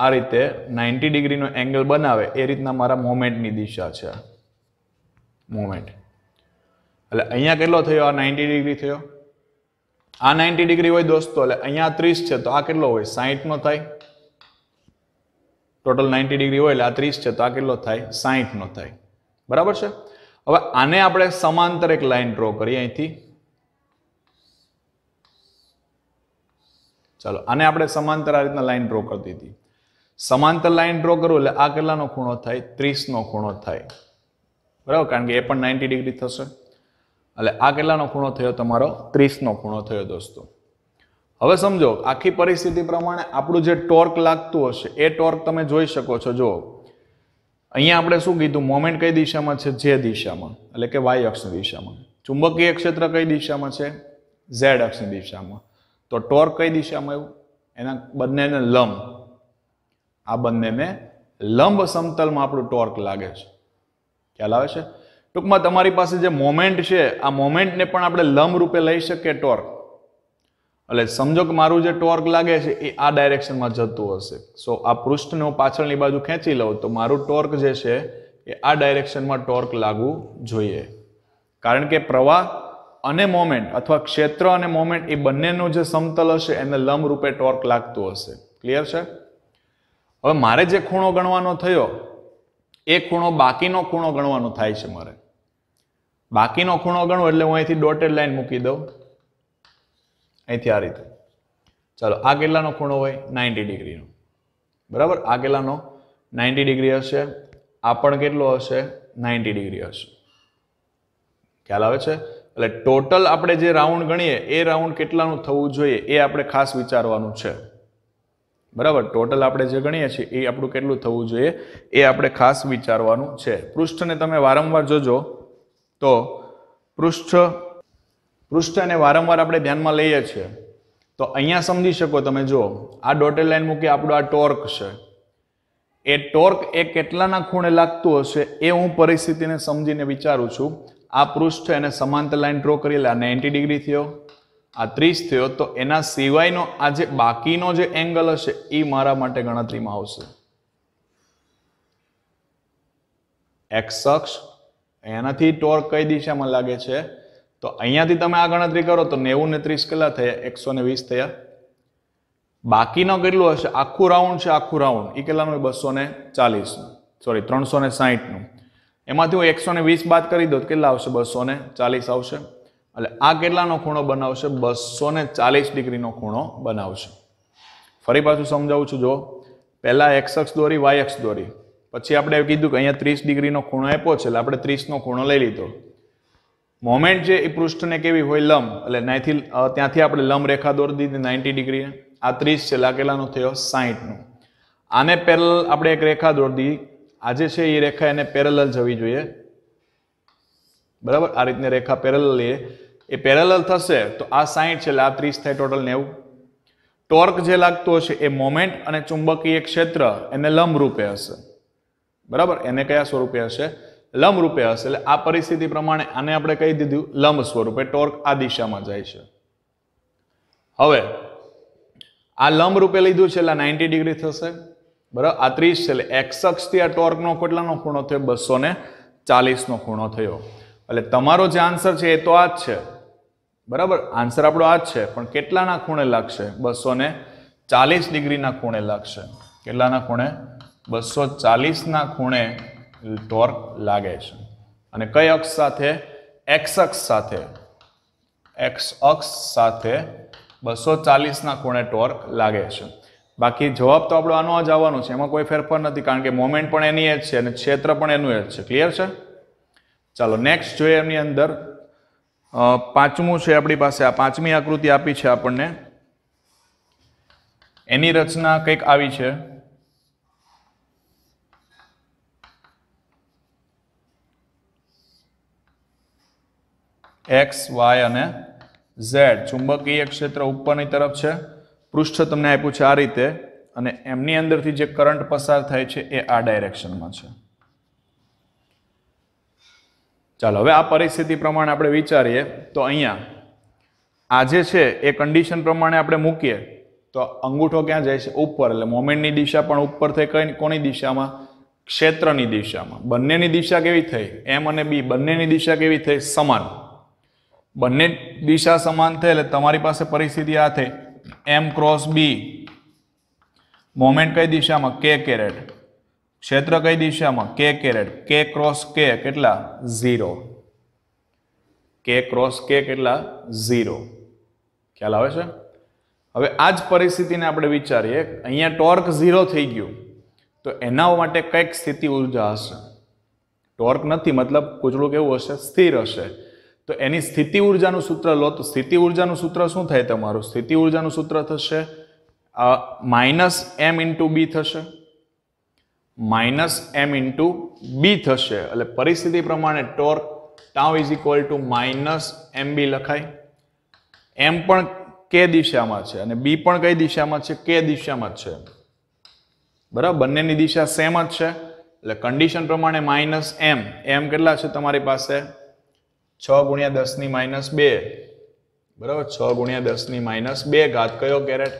આ રીતે નાઇન્ટી ડિગ્રીનો એંગલ બનાવે એ રીતના મારા મોમેન્ટની દિશા છે મોમેન્ટ એટલે અહીંયા કેટલો થયો આ નાઇન્ટી ડિગ્રી થયો આ નાઇન્ટી ડિગ્રી હોય દોસ્તો એટલે અહીંયા ત્રીસ છે તો આ કેટલો હોય સાહીઠનો થાય ટોટલ નાઇન્ટી ડિગ્રી હોય એટલે આ ત્રીસ છે તો આ કેટલો થાય સાહીઠનો થાય બરાબર છે હવે આને આપણે સમાંતર એક લાઈન ડ્રો કરીએ અહીંથી ચાલો આને આપણે સમાંતર આ રીતના લાઈન ડ્રો કરી દીધી સમાંતર લાઈન ડ્રો કરું એટલે આ કેટલાનો ખૂણો થાય ત્રીસનો ખૂણો થાય બરાબર કારણ કે એ પણ નાઇન્ટી ડિગ્રી થશે એટલે આ કેટલાનો ખૂણો થયો તમારો ત્રીસનો ખૂણો થયો દોસ્તો હવે સમજો આખી પરિસ્થિતિ પ્રમાણે આપણું જે ટોર્ક લાગતું હશે એ ટોર્ક તમે જોઈ શકો છો જો અહીંયા આપણે શું કીધું મોમેન્ટ કઈ દિશામાં છે જે દિશામાં એટલે કે વાય અક્ષની દિશામાં ચુંબકીય ક્ષેત્ર કઈ દિશામાં છે ઝેડ અક્ષની દિશામાં તો ટોર્ક કઈ દિશામાં આવ્યું એના બંનેને લંબ આ બંનેને લંબ સમતલમાં આપણું ટોર્ક લાગે છે ખ્યાલ આવે છે ટૂંકમાં તમારી પાસે જે મોમેન્ટ છે આ મોમેન્ટને પણ આપણે લંબ રૂપે લઈ શકીએ ટોર્ક એટલે સમજો કે મારું જે ટોર્ક લાગે છે એ આ ડાયરેક્શનમાં જતું હશે સો આ પૃષ્ઠને હું પાછળની બાજુ ખેંચી લઉં તો મારું ટોર્ક જે છે એ આ ડાયરેક્શનમાં ટોર્ક લાગવું જોઈએ કારણ કે પ્રવાહ અને મોમેન્ટ અથવા ક્ષેત્ર અને મોમેન્ટ એ બંનેનું જે સમતલ હશે એને લંબ રૂપે ટોર્ક લાગતું હશે ક્લિયર છે હવે મારે જે ખૂણો ગણવાનો થયો એ ખૂણો બાકીનો ખૂણો ગણવાનો થાય છે મારે બાકીનો ખૂણો ગણો એટલે હું અહીંથી ડોટેડ લાઇન મૂકી દઉં અહીંથી આ રીતે ચાલો આ કેટલાનો ખૂણો હોય નાઇન્ટી ડિગ્રીનો બરાબર આ કેટલાનો નાઇન્ટી ડિગ્રી હશે આ પણ કેટલો હશે નાઇન્ટી ડિગ્રી હશે ખ્યાલ આવે છે એટલે ટોટલ આપણે જે રાઉન્ડ ગણીએ એ રાઉન્ડ કેટલાનું થવું જોઈએ એ આપણે ખાસ વિચારવાનું છે બરાબર ટોટલ આપણે જે ગણીએ છીએ એ આપણું કેટલું થવું જોઈએ એ આપણે ખાસ વિચારવાનું છે પૃષ્ઠને તમે વારંવાર જોજો તો પૃષ્ઠ પૃષ્ઠને વારંવાર આપણે ધ્યાનમાં લઈએ છીએ તો અહીંયા સમજી શકો તમે જુઓ આ ડોટેડ લાઈન મૂકી આપણું આ ટોર્ક છે એ ટોર્ક એ કેટલાના ખૂણે લાગતું હશે એ હું પરિસ્થિતિને સમજીને વિચારું છું આ પૃષ્ઠ એને સમાંતર લાઈન ડ્રો કરી લે આ નાઇન્ટી ડિગ્રી થયો આ ત્રીસ થયો તો એના સિવાયનો આ જે બાકીનો જે એંગલ હશે એ મારા માટે ગણતરીમાં આવશે એક્સ અક્ષ એનાથી ટોર્ક કઈ દિશામાં લાગે છે તો અહીંયાથી તમે આ ગણતરી કરો તો નેવું ને ત્રીસ કેટલા થયા એકસો ને વીસ થયા બાકીનો કેટલું હશે આખું રાઉન્ડ છે આખું રાઉન્ડ એ કેટલાનું બસો ને ચાલીસનું સોરી ત્રણસો ને સાહીઠનું એમાંથી હું એકસો ને વીસ બાદ કરી દઉં કેટલા આવશે બસો ને ચાલીસ આવશે એટલે આ કેટલાનો ખૂણો બનાવશે બસો ને ચાલીસ ડિગ્રીનો ખૂણો બનાવશે ફરી પાછું સમજાવું છું જો પહેલાં એક્સ અક્ષ દોરી વાય અક્ષ દોરી પછી આપણે એવું કીધું કે અહીંયા ત્રીસ ડિગ્રીનો ખૂણો આપ્યો છે એટલે આપણે ત્રીસનો ખૂણો લઈ લીધો મોમેન્ટ જે એ પૃષ્ઠને કેવી હોય લંબ એટલે નાથી ત્યાંથી આપણે લંબ રેખા દોરી દીધી નાઇન્ટી ડિગ્રી આ ત્રીસ છે લાગેલાનો થયો સાહીઠનો આને પેરેલ આપણે એક રેખા દોરી દીધી આજે છે એ રેખા એને પેરેલલ જવી જોઈએ બરાબર આ રીતની રેખા પેરેલલ લઈએ એ પેરેલલ થશે તો આ સાહીઠ છે એટલે આ ત્રીસ થાય ટોટલ નેવું ટોર્ક જે લાગતો હશે એ મોમેન્ટ અને ચુંબકીય ક્ષેત્ર એને લંબ રૂપે હશે બરાબર એને કયા સ્વરૂપે હશે લંબ રૂપે હશે એટલે આ પરિસ્થિતિ પ્રમાણે આને આપણે કહી દીધું લંબ સ્વરૂપે ટોર્ક આ દિશામાં જાય છે હવે આ લંબ રૂપે લીધું છે એટલે નાઇન્ટી ડિગ્રી થશે બરાબર આ ત્રીસ છે એટલે એક્સ આ ટોર્કનો કેટલાનો ખૂણો થયો બસો ને ચાલીસનો ખૂણો થયો એટલે તમારો જે આન્સર છે એ તો આ જ છે બરાબર આન્સર આપણો આ જ છે પણ કેટલાના ખૂણે લાગશે બસો ને ચાલીસ ડિગ્રીના ખૂણે લાગશે કેટલાના ખૂણે બસો ચાલીસના ખૂણે ટોર્ક લાગે છે અને કઈ અક્ષ સાથે એક્સ અક્ષ સાથે એક્સ અક્ષ સાથે બસો ચાલીસના ખૂણે ટોર્ક લાગે છે બાકી જવાબ તો આપણો આનો જ આવવાનો છે એમાં કોઈ ફેરફાર નથી કારણ કે મોમેન્ટ પણ એની જ છે અને ક્ષેત્ર પણ એનું જ છે ક્લિયર છે ચાલો નેક્સ્ટ જોઈએ એમની અંદર પાંચમું છે આપણી પાસે આ પાંચમી આકૃતિ આપી છે આપણને એની રચના કંઈક આવી છે એક્સ વાય અને ઝેડ ચુંબકીય ક્ષેત્ર ઉપરની તરફ છે પૃષ્ઠ તમને આપ્યું છે આ રીતે અને એમની અંદરથી જે કરંટ પસાર થાય છે એ આ ડાયરેક્શનમાં છે ચાલો હવે આ પરિસ્થિતિ પ્રમાણે આપણે વિચારીએ તો અહીંયા આ જે છે એ કન્ડિશન પ્રમાણે આપણે મૂકીએ તો અંગૂઠો ક્યાં જાય છે ઉપર એટલે મોમેન્ટની દિશા પણ ઉપર થઈ કઈ કોની દિશામાં ક્ષેત્રની દિશામાં બંનેની દિશા કેવી થઈ એમ અને બી બંનેની દિશા કેવી થઈ સમાન બંને દિશા સમાન થઈ એટલે તમારી પાસે પરિસ્થિતિ આ થઈ એમ ક્રોસ બી મોમેન્ટ કઈ દિશામાં કે કેરેટ ક્ષેત્ર કઈ દિશામાં કે કેરેટ કે ક્રોસ કે કેટલા ઝીરો કે ક્રોસ કે કેટલા ઝીરો ખ્યાલ આવે છે હવે આ જ પરિસ્થિતિને આપણે વિચારીએ અહીંયા ટોર્ક ઝીરો થઈ ગયું તો એના માટે કંઈક સ્થિતિ ઉર્જા હશે ટોર્ક નથી મતલબ કૂચડું કેવું હશે સ્થિર હશે તો એની સ્થિતિ ઉર્જાનું સૂત્ર લો તો સ્થિતિ ઉર્જાનું સૂત્ર શું થાય તમારું સ્થિતિ ઉર્જાનું સૂત્ર થશે માઇનસ એમ ઇન્ટુ બી થશે માઇનસ એમ ઇન્ટુ બી થશે એટલે પરિસ્થિતિ પ્રમાણે torque tau is equal to minus M B લખાય એમ પણ કે દિશામાં છે અને બી પણ કઈ દિશામાં છે કે દિશામાં છે બરાબર બંનેની દિશા સેમ જ છે એટલે કન્ડિશન પ્રમાણે માઇનસ એમ એમ કેટલા છે તમારી પાસે છ ગુણ્યા દસની માઇનસ બે બરાબર છ ગુણ્યા દસની માઇનસ બે ઘાત કયો કેરેટ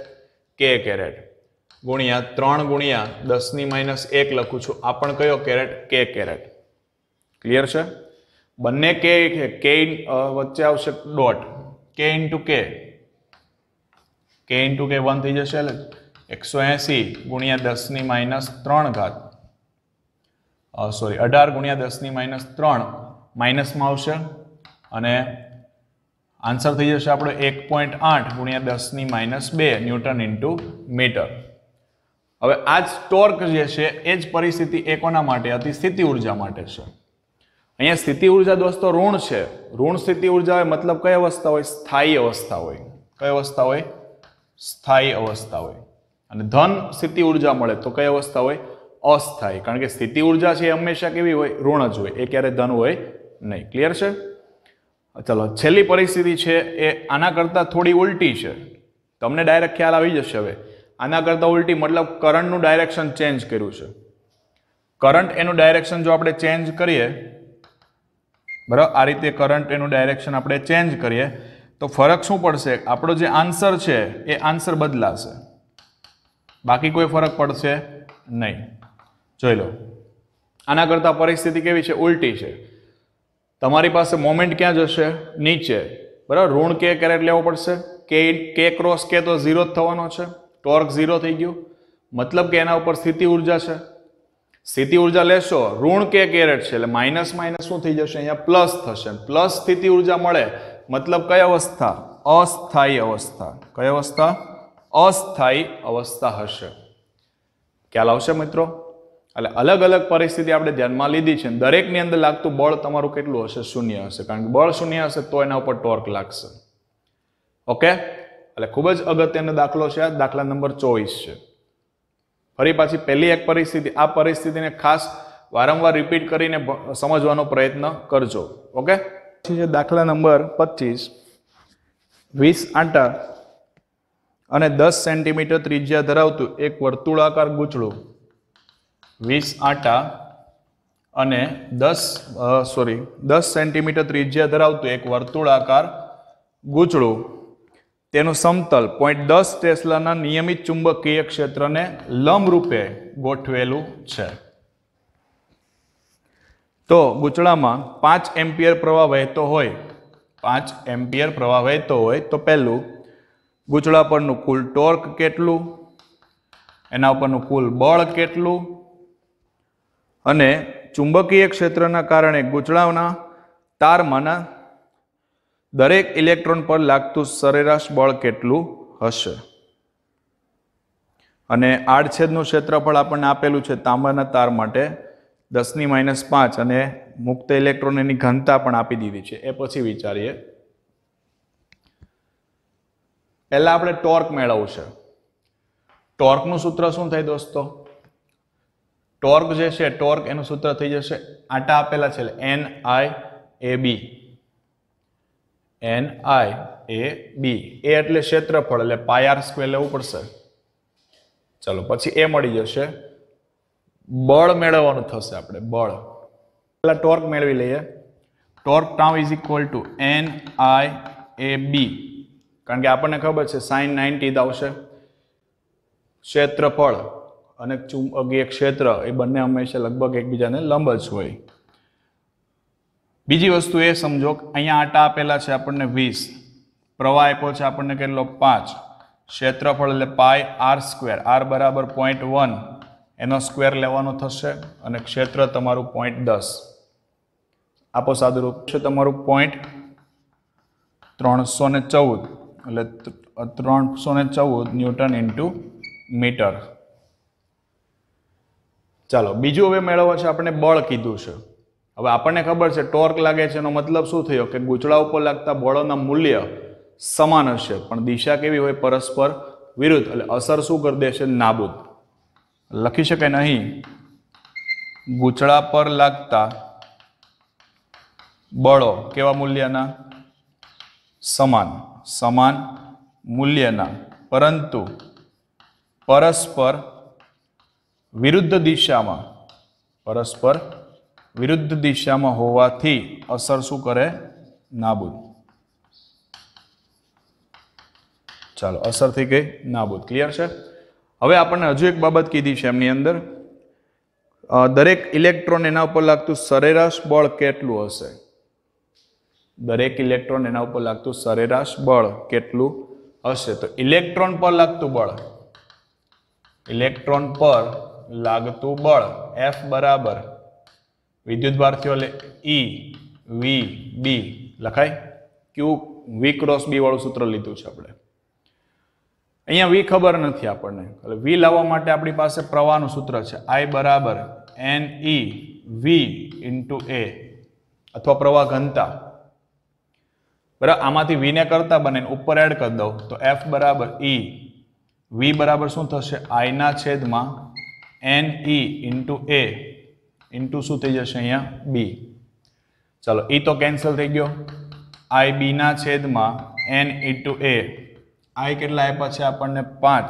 કે કેરેટ ગુણ્યા ત્રણ ગુણ્યા દસની માઇનસ એક લખું છું આ પણ કયો કેરેટ કે કેરેટ ક્લિયર છે બંને કે કે ઇન વચ્ચે આવશે ડોટ કે ઇન્ટુ કે કે ઇન્ટુ કે વન થઈ જશે એટલે એકસો એંસી ગુણ્યા દસની માઇનસ ત્રણ ઘાત સોરી અઢાર ગુણ્યા દસની માઇનસ ત્રણ માઇનસમાં આવશે અને આન્સર થઈ જશે આપણો એક પોઈન્ટ આઠ ગુણ્યા દસની માઇનસ બે ન્યૂટન ઇન્ટુ મીટર હવે આ જ ટોર્ક જે છે એ જ પરિસ્થિતિ એકોના માટે હતી સ્થિતિ ઉર્જા માટે છે અહીંયા સ્થિતિ ઉર્જા દોસ્તો ઋણ છે ઋણ સ્થિતિ ઉર્જા હોય મતલબ કઈ અવસ્થા હોય સ્થાયી અવસ્થા હોય કઈ અવસ્થા હોય સ્થાયી અવસ્થા હોય અને ધન સ્થિતિ ઉર્જા મળે તો કઈ અવસ્થા હોય અસ્થાયી કારણ કે સ્થિતિ ઉર્જા છે એ હંમેશા કેવી હોય ઋણ જ હોય એ ક્યારે ધન હોય નહીં ક્લિયર છે ચલો છેલ્લી પરિસ્થિતિ છે એ આના કરતાં થોડી ઉલટી છે તમને ડાયરેક્ટ ખ્યાલ આવી જશે હવે આના કરતાં ઉલટી મતલબ કરંટનું ડાયરેક્શન ચેન્જ કર્યું છે કરંટ એનું ડાયરેક્શન જો આપણે ચેન્જ કરીએ બરાબર આ રીતે કરંટ એનું ડાયરેક્શન આપણે ચેન્જ કરીએ તો ફરક શું પડશે આપણો જે આન્સર છે એ આન્સર બદલાશે બાકી કોઈ ફરક પડશે નહીં જોઈ લો આના કરતાં પરિસ્થિતિ કેવી છે ઉલટી છે તમારી પાસે મોમેન્ટ ક્યાં જશે નીચે બરાબર ઋણ કે કેરેટ લેવો પડશે કે કે ક્રોસ કે તો ઝીરો જ થવાનો છે ટોર્ક ઝીરો થઈ ગયો મતલબ કે એના ઉપર સ્થિતિ ઉર્જા છે સ્થિતિ ઉર્જા લેશો ઋણ કે કેરેટ છે એટલે માઇનસ માઇનસ શું થઈ જશે અહીંયા પ્લસ થશે પ્લસ સ્થિતિ ઉર્જા મળે મતલબ કઈ અવસ્થા અસ્થાયી અવસ્થા કઈ અવસ્થા અસ્થાયી અવસ્થા હશે ખ્યાલ આવશે મિત્રો એટલે અલગ અલગ પરિસ્થિતિ આપણે ધ્યાનમાં લીધી છે દરેકની અંદર લાગતું બળ તમારું કેટલું હશે શૂન્ય હશે કારણ કે બળ શૂન્ય હશે તો એના ઉપર ટોર્ક લાગશે ઓકે એટલે ખૂબ જ અગત્યનો દાખલો છે આ દાખલા નંબર ચોવીસ છે ફરી પાછી પહેલી એક પરિસ્થિતિ આ પરિસ્થિતિને ખાસ વારંવાર રિપીટ કરીને સમજવાનો પ્રયત્ન કરજો ઓકે પછી છે દાખલા નંબર પચીસ વીસ આંટા અને દસ સેન્ટીમીટર ત્રિજ્યા ધરાવતું એક વર્તુળાકાર ગૂંચળું વીસ આટા અને દસ સોરી દસ સેન્ટીમીટર ત્રિજ્યા ધરાવતું એક વર્તુળાકાર ગૂંચળું તેનું સમતલ પોઈન્ટ દસ ટેસ્લાના નિયમિત ચુંબકીય ક્ષેત્રને લંબરૂપે ગોઠવેલું છે તો ગૂંચળામાં પાંચ એમ્પિયર પ્રવાહ વહેતો હોય પાંચ એમ્પિયર પ્રવાહ વહેતો હોય તો પહેલું ગૂંચળા પરનું કુલ ટોર્ક કેટલું એના ઉપરનું કુલ બળ કેટલું અને ચુંબકીય ક્ષેત્રના કારણે ગૂંચળાના તારમાંના દરેક ઇલેક્ટ્રોન પર લાગતું સરેરાશ બળ કેટલું હશે અને આડછેદનું ક્ષેત્રફળ આપણને આપેલું છે તાંબાના તાર માટે દસની માઇનસ પાંચ અને મુક્ત ઇલેક્ટ્રોન એની ઘનતા પણ આપી દીધી છે એ પછી વિચારીએ પહેલાં આપણે ટોર્ક મેળવવું છે ટોર્કનું સૂત્ર શું થાય દોસ્તો ટોર્ક જે છે ટોર્ક એનું સૂત્ર થઈ જશે આટા આપેલા છે N I A B N I A બી એ એટલે ક્ષેત્રફળ એટલે પાયાર સ્ક્વેર લેવું પડશે ચલો પછી એ મળી જશે બળ મેળવવાનું થશે આપણે બળ પહેલાં ટોર્ક મેળવી લઈએ torque tau is equal to N I A B કારણ કે આપણને ખબર છે સાઇન નાઇન્ટી આવશે ક્ષેત્રફળ અને ચુંબકીય ક્ષેત્ર એ બંને હંમેશા લગભગ એકબીજાને લંબ જ હોય બીજી વસ્તુ એ સમજો કે અહીંયા આટા આપેલા છે આપણને વીસ પ્રવાહ આપ્યો છે આપણને કેટલો પાંચ ક્ષેત્રફળ એટલે પાય આર સ્ક્વેર આર બરાબર પોઈન્ટ વન એનો સ્ક્વેર લેવાનો થશે અને ક્ષેત્ર તમારું પોઈન્ટ દસ આપો સાદુરૂપ છે તમારું પોઈન્ટ ત્રણસો ને ચૌદ એટલે ત્રણસો ને ચૌદ ન્યૂટન ઇન્ટુ મીટર ચાલો બીજું હવે મેળવવા છે આપણે બળ કીધું છે હવે આપણને ખબર છે ટોર્ક લાગે છે એનો મતલબ શું થયો કે ગૂંચળા ઉપર લાગતા બળોના મૂલ્ય સમાન હશે પણ દિશા કેવી હોય પરસ્પર વિરુદ્ધ એટલે અસર શું કરી દેશે નાબૂદ લખી શકાય નહીં ગૂંચળા પર લાગતા બળો કેવા મૂલ્યના સમાન સમાન મૂલ્યના પરંતુ પરસ્પર વિરુદ્ધ દિશામાં પરસ્પર વિરુદ્ધ દિશામાં હોવાથી અસર શું કરે નાબૂદ ચાલો અસરથી ગઈ નાબૂદ ક્લિયર છે હવે આપણને હજુ એક બાબત કીધી છે એમની અંદર દરેક ઇલેક્ટ્રોન એના ઉપર લાગતું સરેરાશ બળ કેટલું હશે દરેક ઇલેક્ટ્રોન એના ઉપર લાગતું સરેરાશ બળ કેટલું હશે તો ઇલેક્ટ્રોન પર લાગતું બળ ઇલેક્ટ્રોન પર લાગતું બળ એફ બરાબર વિદ્યુત થયો એટલે ઈ e, વી બી લખાય ક્યુ વી ક્રોસ બી વાળું સૂત્ર લીધું છે આપણે અહીંયા વી ખબર નથી આપણને એટલે વી લાવવા માટે આપણી પાસે પ્રવાહનું સૂત્ર છે આઈ બરાબર એન ઈ વી ઇન્ટુ એ અથવા પ્રવાહ ઘનતા બરાબર આમાંથી વીને કરતા બને ઉપર એડ કરી દઉં તો એફ બરાબર ઈ e. વી બરાબર શું થશે આઈના છેદમાં N E into A into શું થઈ જશે અહીંયા બી ચલો ઈ e તો કેન્સલ થઈ ગયો આઈ બીના છેદમાં એન ઇન્ટુ એ આઈ કેટલા આપ્યા છે આપણને પાંચ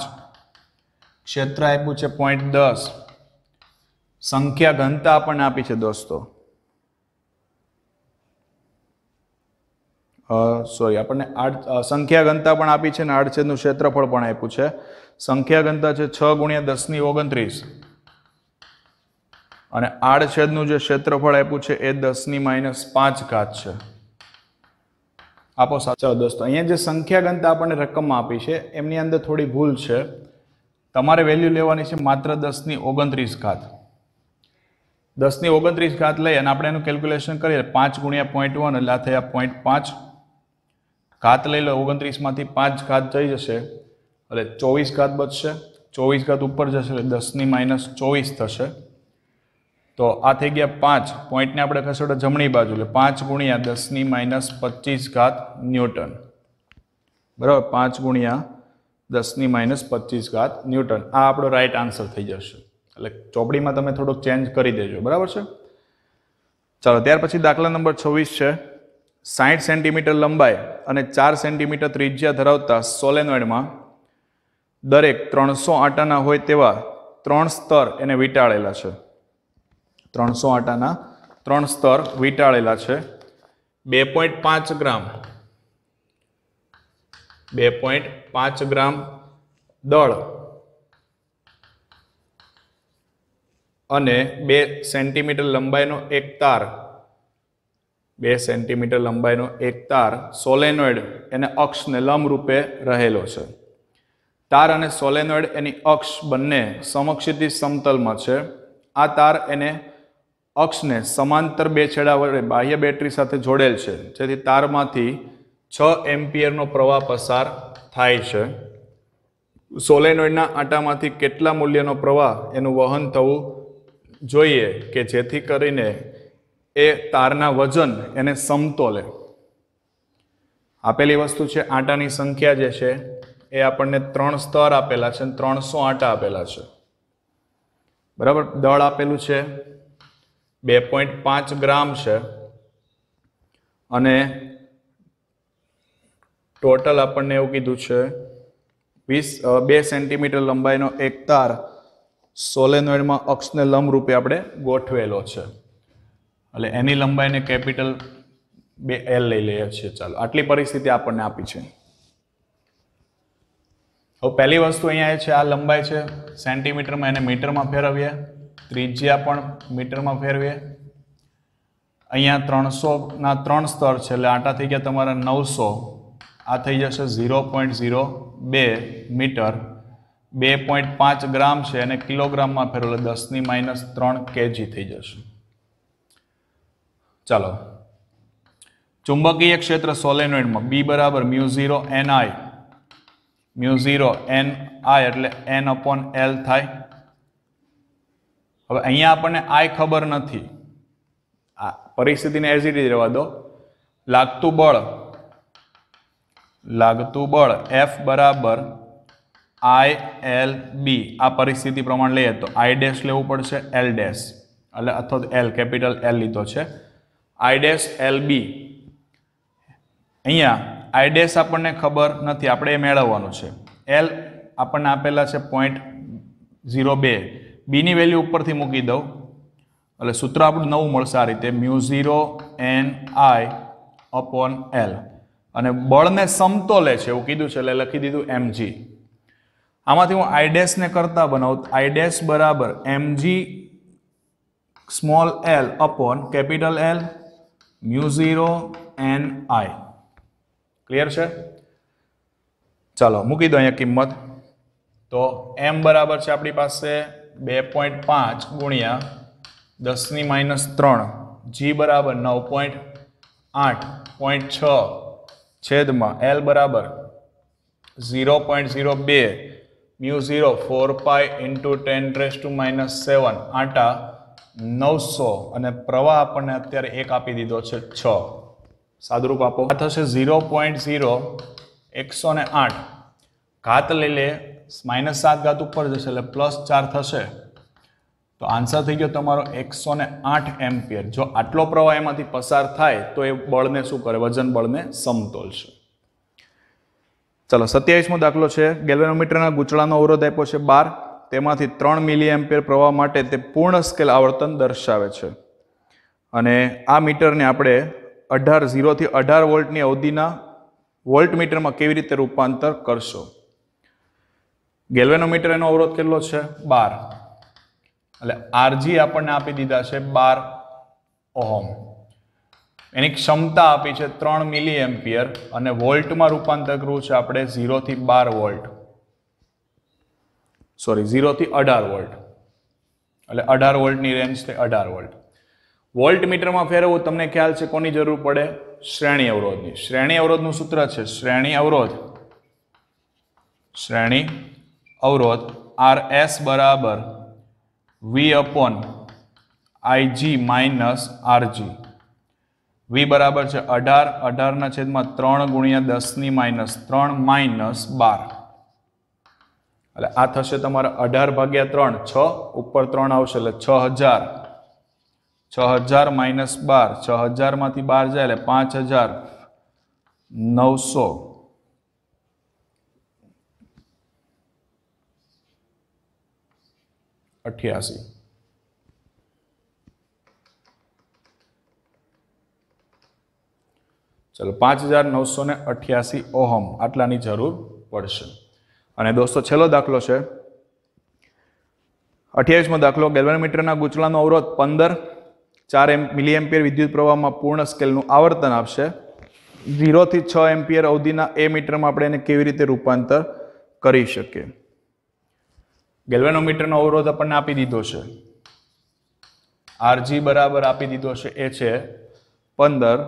ક્ષેત્ર આપ્યું છે પોઈન્ટ દસ સંખ્યા ઘનતા આપણને આપી છે દોસ્તો સોરી આપણને આડ સંખ્યા ઘનતા પણ આપી છે અને આડછેદનું ક્ષેત્રફળ પણ આપ્યું છે સંખ્યા ઘનતા છે છ ગુણ્યા દસની ઓગણત્રીસ અને આડછેદનું જે ક્ષેત્રફળ આપ્યું છે એ દસની માઇનસ પાંચ ઘાત છે આપો સાચો દોસ્તો અહીંયા જે સંખ્યા ગણતા આપણને રકમ આપી છે એમની અંદર થોડી ભૂલ છે તમારે વેલ્યુ લેવાની છે માત્ર દસની ઓગણત્રીસ ઘાત દસની ઓગણત્રીસ ઘાત લઈ અને આપણે એનું કેલ્ક્યુલેશન કરીએ પાંચ ગુણ્યા પોઈન્ટ વન એટલે આ થયા પોઈન્ટ પાંચ ઘાત લઈ લો ઓગણત્રીસમાંથી પાંચ ઘાત જઈ જશે એટલે ચોવીસ ઘાત બચશે ચોવીસ ઘાત ઉપર જશે એટલે દસની માઇનસ ચોવીસ થશે તો આ થઈ ગયા પાંચ પોઈન્ટને આપણે ખસેડો જમણી બાજુ એટલે પાંચ ગુણ્યા દસની માઇનસ પચીસ ઘાત ન્યૂટન બરાબર પાંચ ગુણ્યા દસની માઇનસ પચીસ ઘાત ન્યૂટન આ આપણો રાઈટ આન્સર થઈ જશે એટલે ચોપડીમાં તમે થોડોક ચેન્જ કરી દેજો બરાબર છે ચાલો ત્યાર પછી દાખલા નંબર છવ્વીસ છે સાઠ સેન્ટીમીટર લંબાઈ અને ચાર સેન્ટીમીટર ત્રિજ્યા ધરાવતા સોલેનોઇડમાં દરેક ત્રણસો આટાના હોય તેવા ત્રણ સ્તર એને વીંટાળેલા છે ત્રણસો આટાના ત્રણ સ્તર વીંટાળેલા છે બે પોઈન્ટ પાંચ ગ્રામ બે પોઈન્ટ પાંચ ગ્રામ દળ અને બે સેન્ટીમીટર લંબાઈનો એક તાર બે સેન્ટીમીટર લંબાઈનો એક તાર સોલેનોઇડ એને અક્ષને લંબરૂપે રહેલો છે તાર અને સોલેનોઇડ એની અક્ષ બંને સમક્ષિતિ સમતલમાં છે આ તાર એને અક્ષને સમાંતર બે છેડા વડે બાહ્ય બેટરી સાથે જોડેલ છે જેથી તારમાંથી છ એમ્પિયરનો પ્રવાહ પસાર થાય છે સોલેનોઇડના આટામાંથી કેટલા મૂલ્યનો પ્રવાહ એનું વહન થવું જોઈએ કે જેથી કરીને એ તારના વજન એને સમતોલે આપેલી વસ્તુ છે આટાની સંખ્યા જે છે એ આપણને ત્રણ સ્તર આપેલા છે ત્રણસો આટા આપેલા છે બરાબર દળ આપેલું છે બે પોઈન્ટ પાંચ ગ્રામ છે અને ટોટલ આપણને એવું કીધું છે વીસ બે સેન્ટીમીટર લંબાઈનો એક તાર સોલેનોઇડમાં અક્ષને લંબરૂપે આપણે ગોઠવેલો છે એટલે એની લંબાઈને કેપિટલ બે એલ લઈ લઈએ છીએ ચાલો આટલી પરિસ્થિતિ આપણને આપી છે હવે પહેલી વસ્તુ અહીંયા એ છે આ લંબાઈ છે સેન્ટીમીટરમાં એને મીટરમાં ફેરવીએ ત્રિજ્યા પણ મીટરમાં ફેરવીએ અહીંયા ત્રણસોના ત્રણ સ્તર છે એટલે આટા થઈ ગયા તમારા નવસો આ થઈ જશે ઝીરો પોઈન્ટ ઝીરો બે મીટર બે પોઈન્ટ પાંચ ગ્રામ છે અને કિલોગ્રામમાં ફેરવો એટલે દસની માઇનસ ત્રણ કેજી થઈ જશે ચાલો ચુંબકીય ક્ષેત્ર સોલેનોઇડમાં બી બરાબર mu zero N I mu zero N I એટલે એન અપોન એલ થાય હવે અહીંયા આપણને આય ખબર નથી આ પરિસ્થિતિને એઝ ઇટ ઇઝ રહેવા દો લાગતું બળ લાગતું બળ એફ બરાબર આઈ એલ બી આ પરિસ્થિતિ પ્રમાણે લઈએ તો આઈ ડેશ લેવું પડશે એલ ડેશ એટલે અથવા તો એલ કેપિટલ એલ લીધો છે આઈ ડેશ એલ બી અહીંયા આઈ ડેશ આપણને ખબર નથી આપણે એ મેળવવાનું છે એલ આપણને આપેલા છે પોઈન્ટ ઝીરો બે બીની વેલ્યુ ઉપરથી મૂકી દઉં એટલે સૂત્ર આપણું નવું મળશે આ રીતે mu N I upon L અને બળને સમતોલે છે એવું કીધું છે એટલે લખી દીધું એમજી આમાંથી હું આઈડેસને કરતા બનાવું આઈડેસ બરાબર MG small L upon capital L mu N I clear છે ચાલો મૂકી દો અહીંયા કિંમત તો એમ બરાબર છે આપણી પાસે બે પોઈન્ટ પાંચ ગુણ્યા દસની માઇનસ ત્રણ જી બરાબર નવ પોઈન્ટ આઠ પોઈન્ટ છ છેદમાં એલ બરાબર ઝીરો પોઈન્ટ ઝીરો બે mu zero four pi into ten ડ્રેસ ટુ માઇનસ સેવન આટા નવસો અને પ્રવાહ આપણને અત્યારે એક આપી દીધો છે છ સાદરૂપ આપો આ થશે ઝીરો પોઈન્ટ ઝીરો એકસો ને આઠ ઘાત લઈ લે માઇનસ સાત ઘાત ઉપર જશે એટલે પ્લસ ચાર થશે તો આન્સર થઈ ગયો તમારો એકસો ને આઠ એમ્પિયર જો આટલો પ્રવાહ એમાંથી પસાર થાય તો એ બળને શું કરે વજન બળને સમતોલશે ચલો સત્યાવીસમો દાખલો છે ગેલ્વેનોમીટરના ગૂંચળાનો અવરોધ આપ્યો છે બાર તેમાંથી ત્રણ મિલી એમ્પિયર પ્રવાહ માટે તે પૂર્ણ સ્કેલ આવર્તન દર્શાવે છે અને આ મીટરને આપણે અઢાર ઝીરોથી અઢાર વોલ્ટની અવધિના વોલ્ટ મીટરમાં કેવી રીતે રૂપાંતર કરશો ગેલ્વેનોમીટર એનો અવરોધ કેટલો છે બાર એટલે આરજી આપણને આપી દીધા છે બાર ઓહોમ એની ક્ષમતા આપી છે ત્રણ મિલી એમ્પિયર અને વોલ્ટમાં રૂપાંતર કરવું છે આપણે ઝીરોથી બાર વોલ્ટ સોરી ઝીરોથી અઢાર વોલ્ટ એટલે અઢાર વોલ્ટની રેન્જ છે અઢાર વોલ્ટ વોલ્ટ મીટરમાં ફેરવવું તમને ખ્યાલ છે કોની જરૂર પડે શ્રેણી અવરોધની શ્રેણી અવરોધનું સૂત્ર છે શ્રેણી અવરોધ શ્રેણી અવરોધ આર એસ બરાબર V upon IG minus RG V બરાબર છે અઢાર અઢારના છેદમાં ત્રણ ગુણ્યા દસની માઇનસ ત્રણ માઇનસ બાર એટલે આ થશે તમારા અઢાર ભાગ્યા ત્રણ છ ઉપર ત્રણ આવશે એટલે છ હજાર છ હજાર માઇનસ બાર છ હજારમાંથી બાર જાય એટલે પાંચ હજાર નવસો અઠ્યાસી ચલો પાંચ હજાર નવસો ને અઠ્યાસી ઓહમ આટલાની જરૂર પડશે અને દોસ્તો છેલ્લો દાખલો છે અઠ્યાવીસમો દાખલો ગેલ્વાનોમીટરના ગુચલાનો અવરોધ પંદર ચાર એમ મિલી એમ્પિયર વિદ્યુત પ્રવાહમાં પૂર્ણ સ્કેલનું આવર્તન આપશે ઝીરોથી છ એમ્પિયર અવધિના એ મીટરમાં આપણે એને કેવી રીતે રૂપાંતર કરી શકીએ ગેલ્વેનોમીટરનો અવરોધ આપણને આપી દીધો છે આરજી બરાબર આપી દીધો છે એ છે પંદર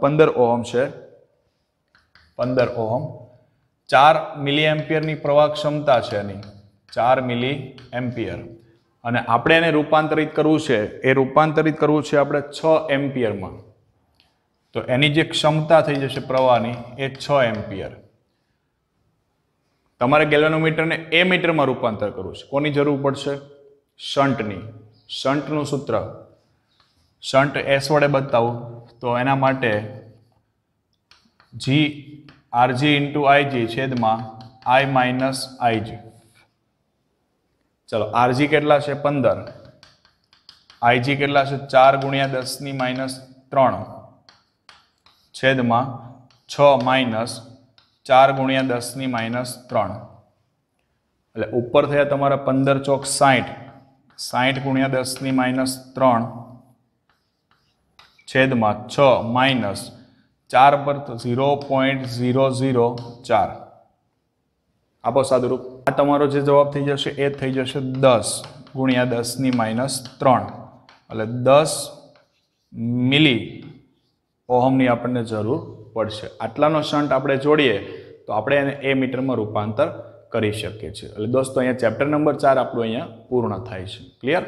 પંદર ઓહમ છે પંદર ઓહમ ચાર મિલી એમ્પિયરની પ્રવાહ ક્ષમતા છે એની ચાર મિલી એમ્પિયર અને આપણે એને રૂપાંતરિત કરવું છે એ રૂપાંતરિત કરવું છે આપણે છ એમ્પિયરમાં તો એની જે ક્ષમતા થઈ જશે પ્રવાહની એ છ એમ્પિયર તમારે ગેલ્વેનોમીટરને એ મીટરમાં રૂપાંતર કરવું છે કોની જરૂર પડશે શંટની શંટનું સૂત્ર શંટ એસ વડે બતાવું તો એના માટે જી આરજી ઇન્ટુ આઈજી છેદમાં આઈ માઇનસ આઈજી ચલો આરજી કેટલા છે પંદર આઈજી કેટલા છે ચાર ગુણ્યા દસની માઇનસ ત્રણ છેદમાં છ માઇનસ ચાર ગુણ્યા દસની માઇનસ ત્રણ એટલે ઉપર થયા તમારા પંદર ચોક સાઠ સાઠ ગુણ્યા દસની માઇનસ ત્રણ છેદમાં છ માઇનસ ચાર પર ઝીરો પોઈન્ટ ઝીરો ઝીરો ચાર આપો સાદુરૂપ આ તમારો જે જવાબ થઈ જશે એ થઈ જશે દસ ગુણ્યા દસની માઇનસ ત્રણ એટલે દસ મિલી ઓહમની આપણને જરૂર પડશે આટલાનો શન્ટ આપણે જોડીએ તો આપણે એને એ મીટરમાં રૂપાંતર કરી શકીએ છીએ એટલે દોસ્તો અહીંયા ચેપ્ટર નંબર ચાર આપણું અહીંયા પૂર્ણ થાય છે ક્લિયર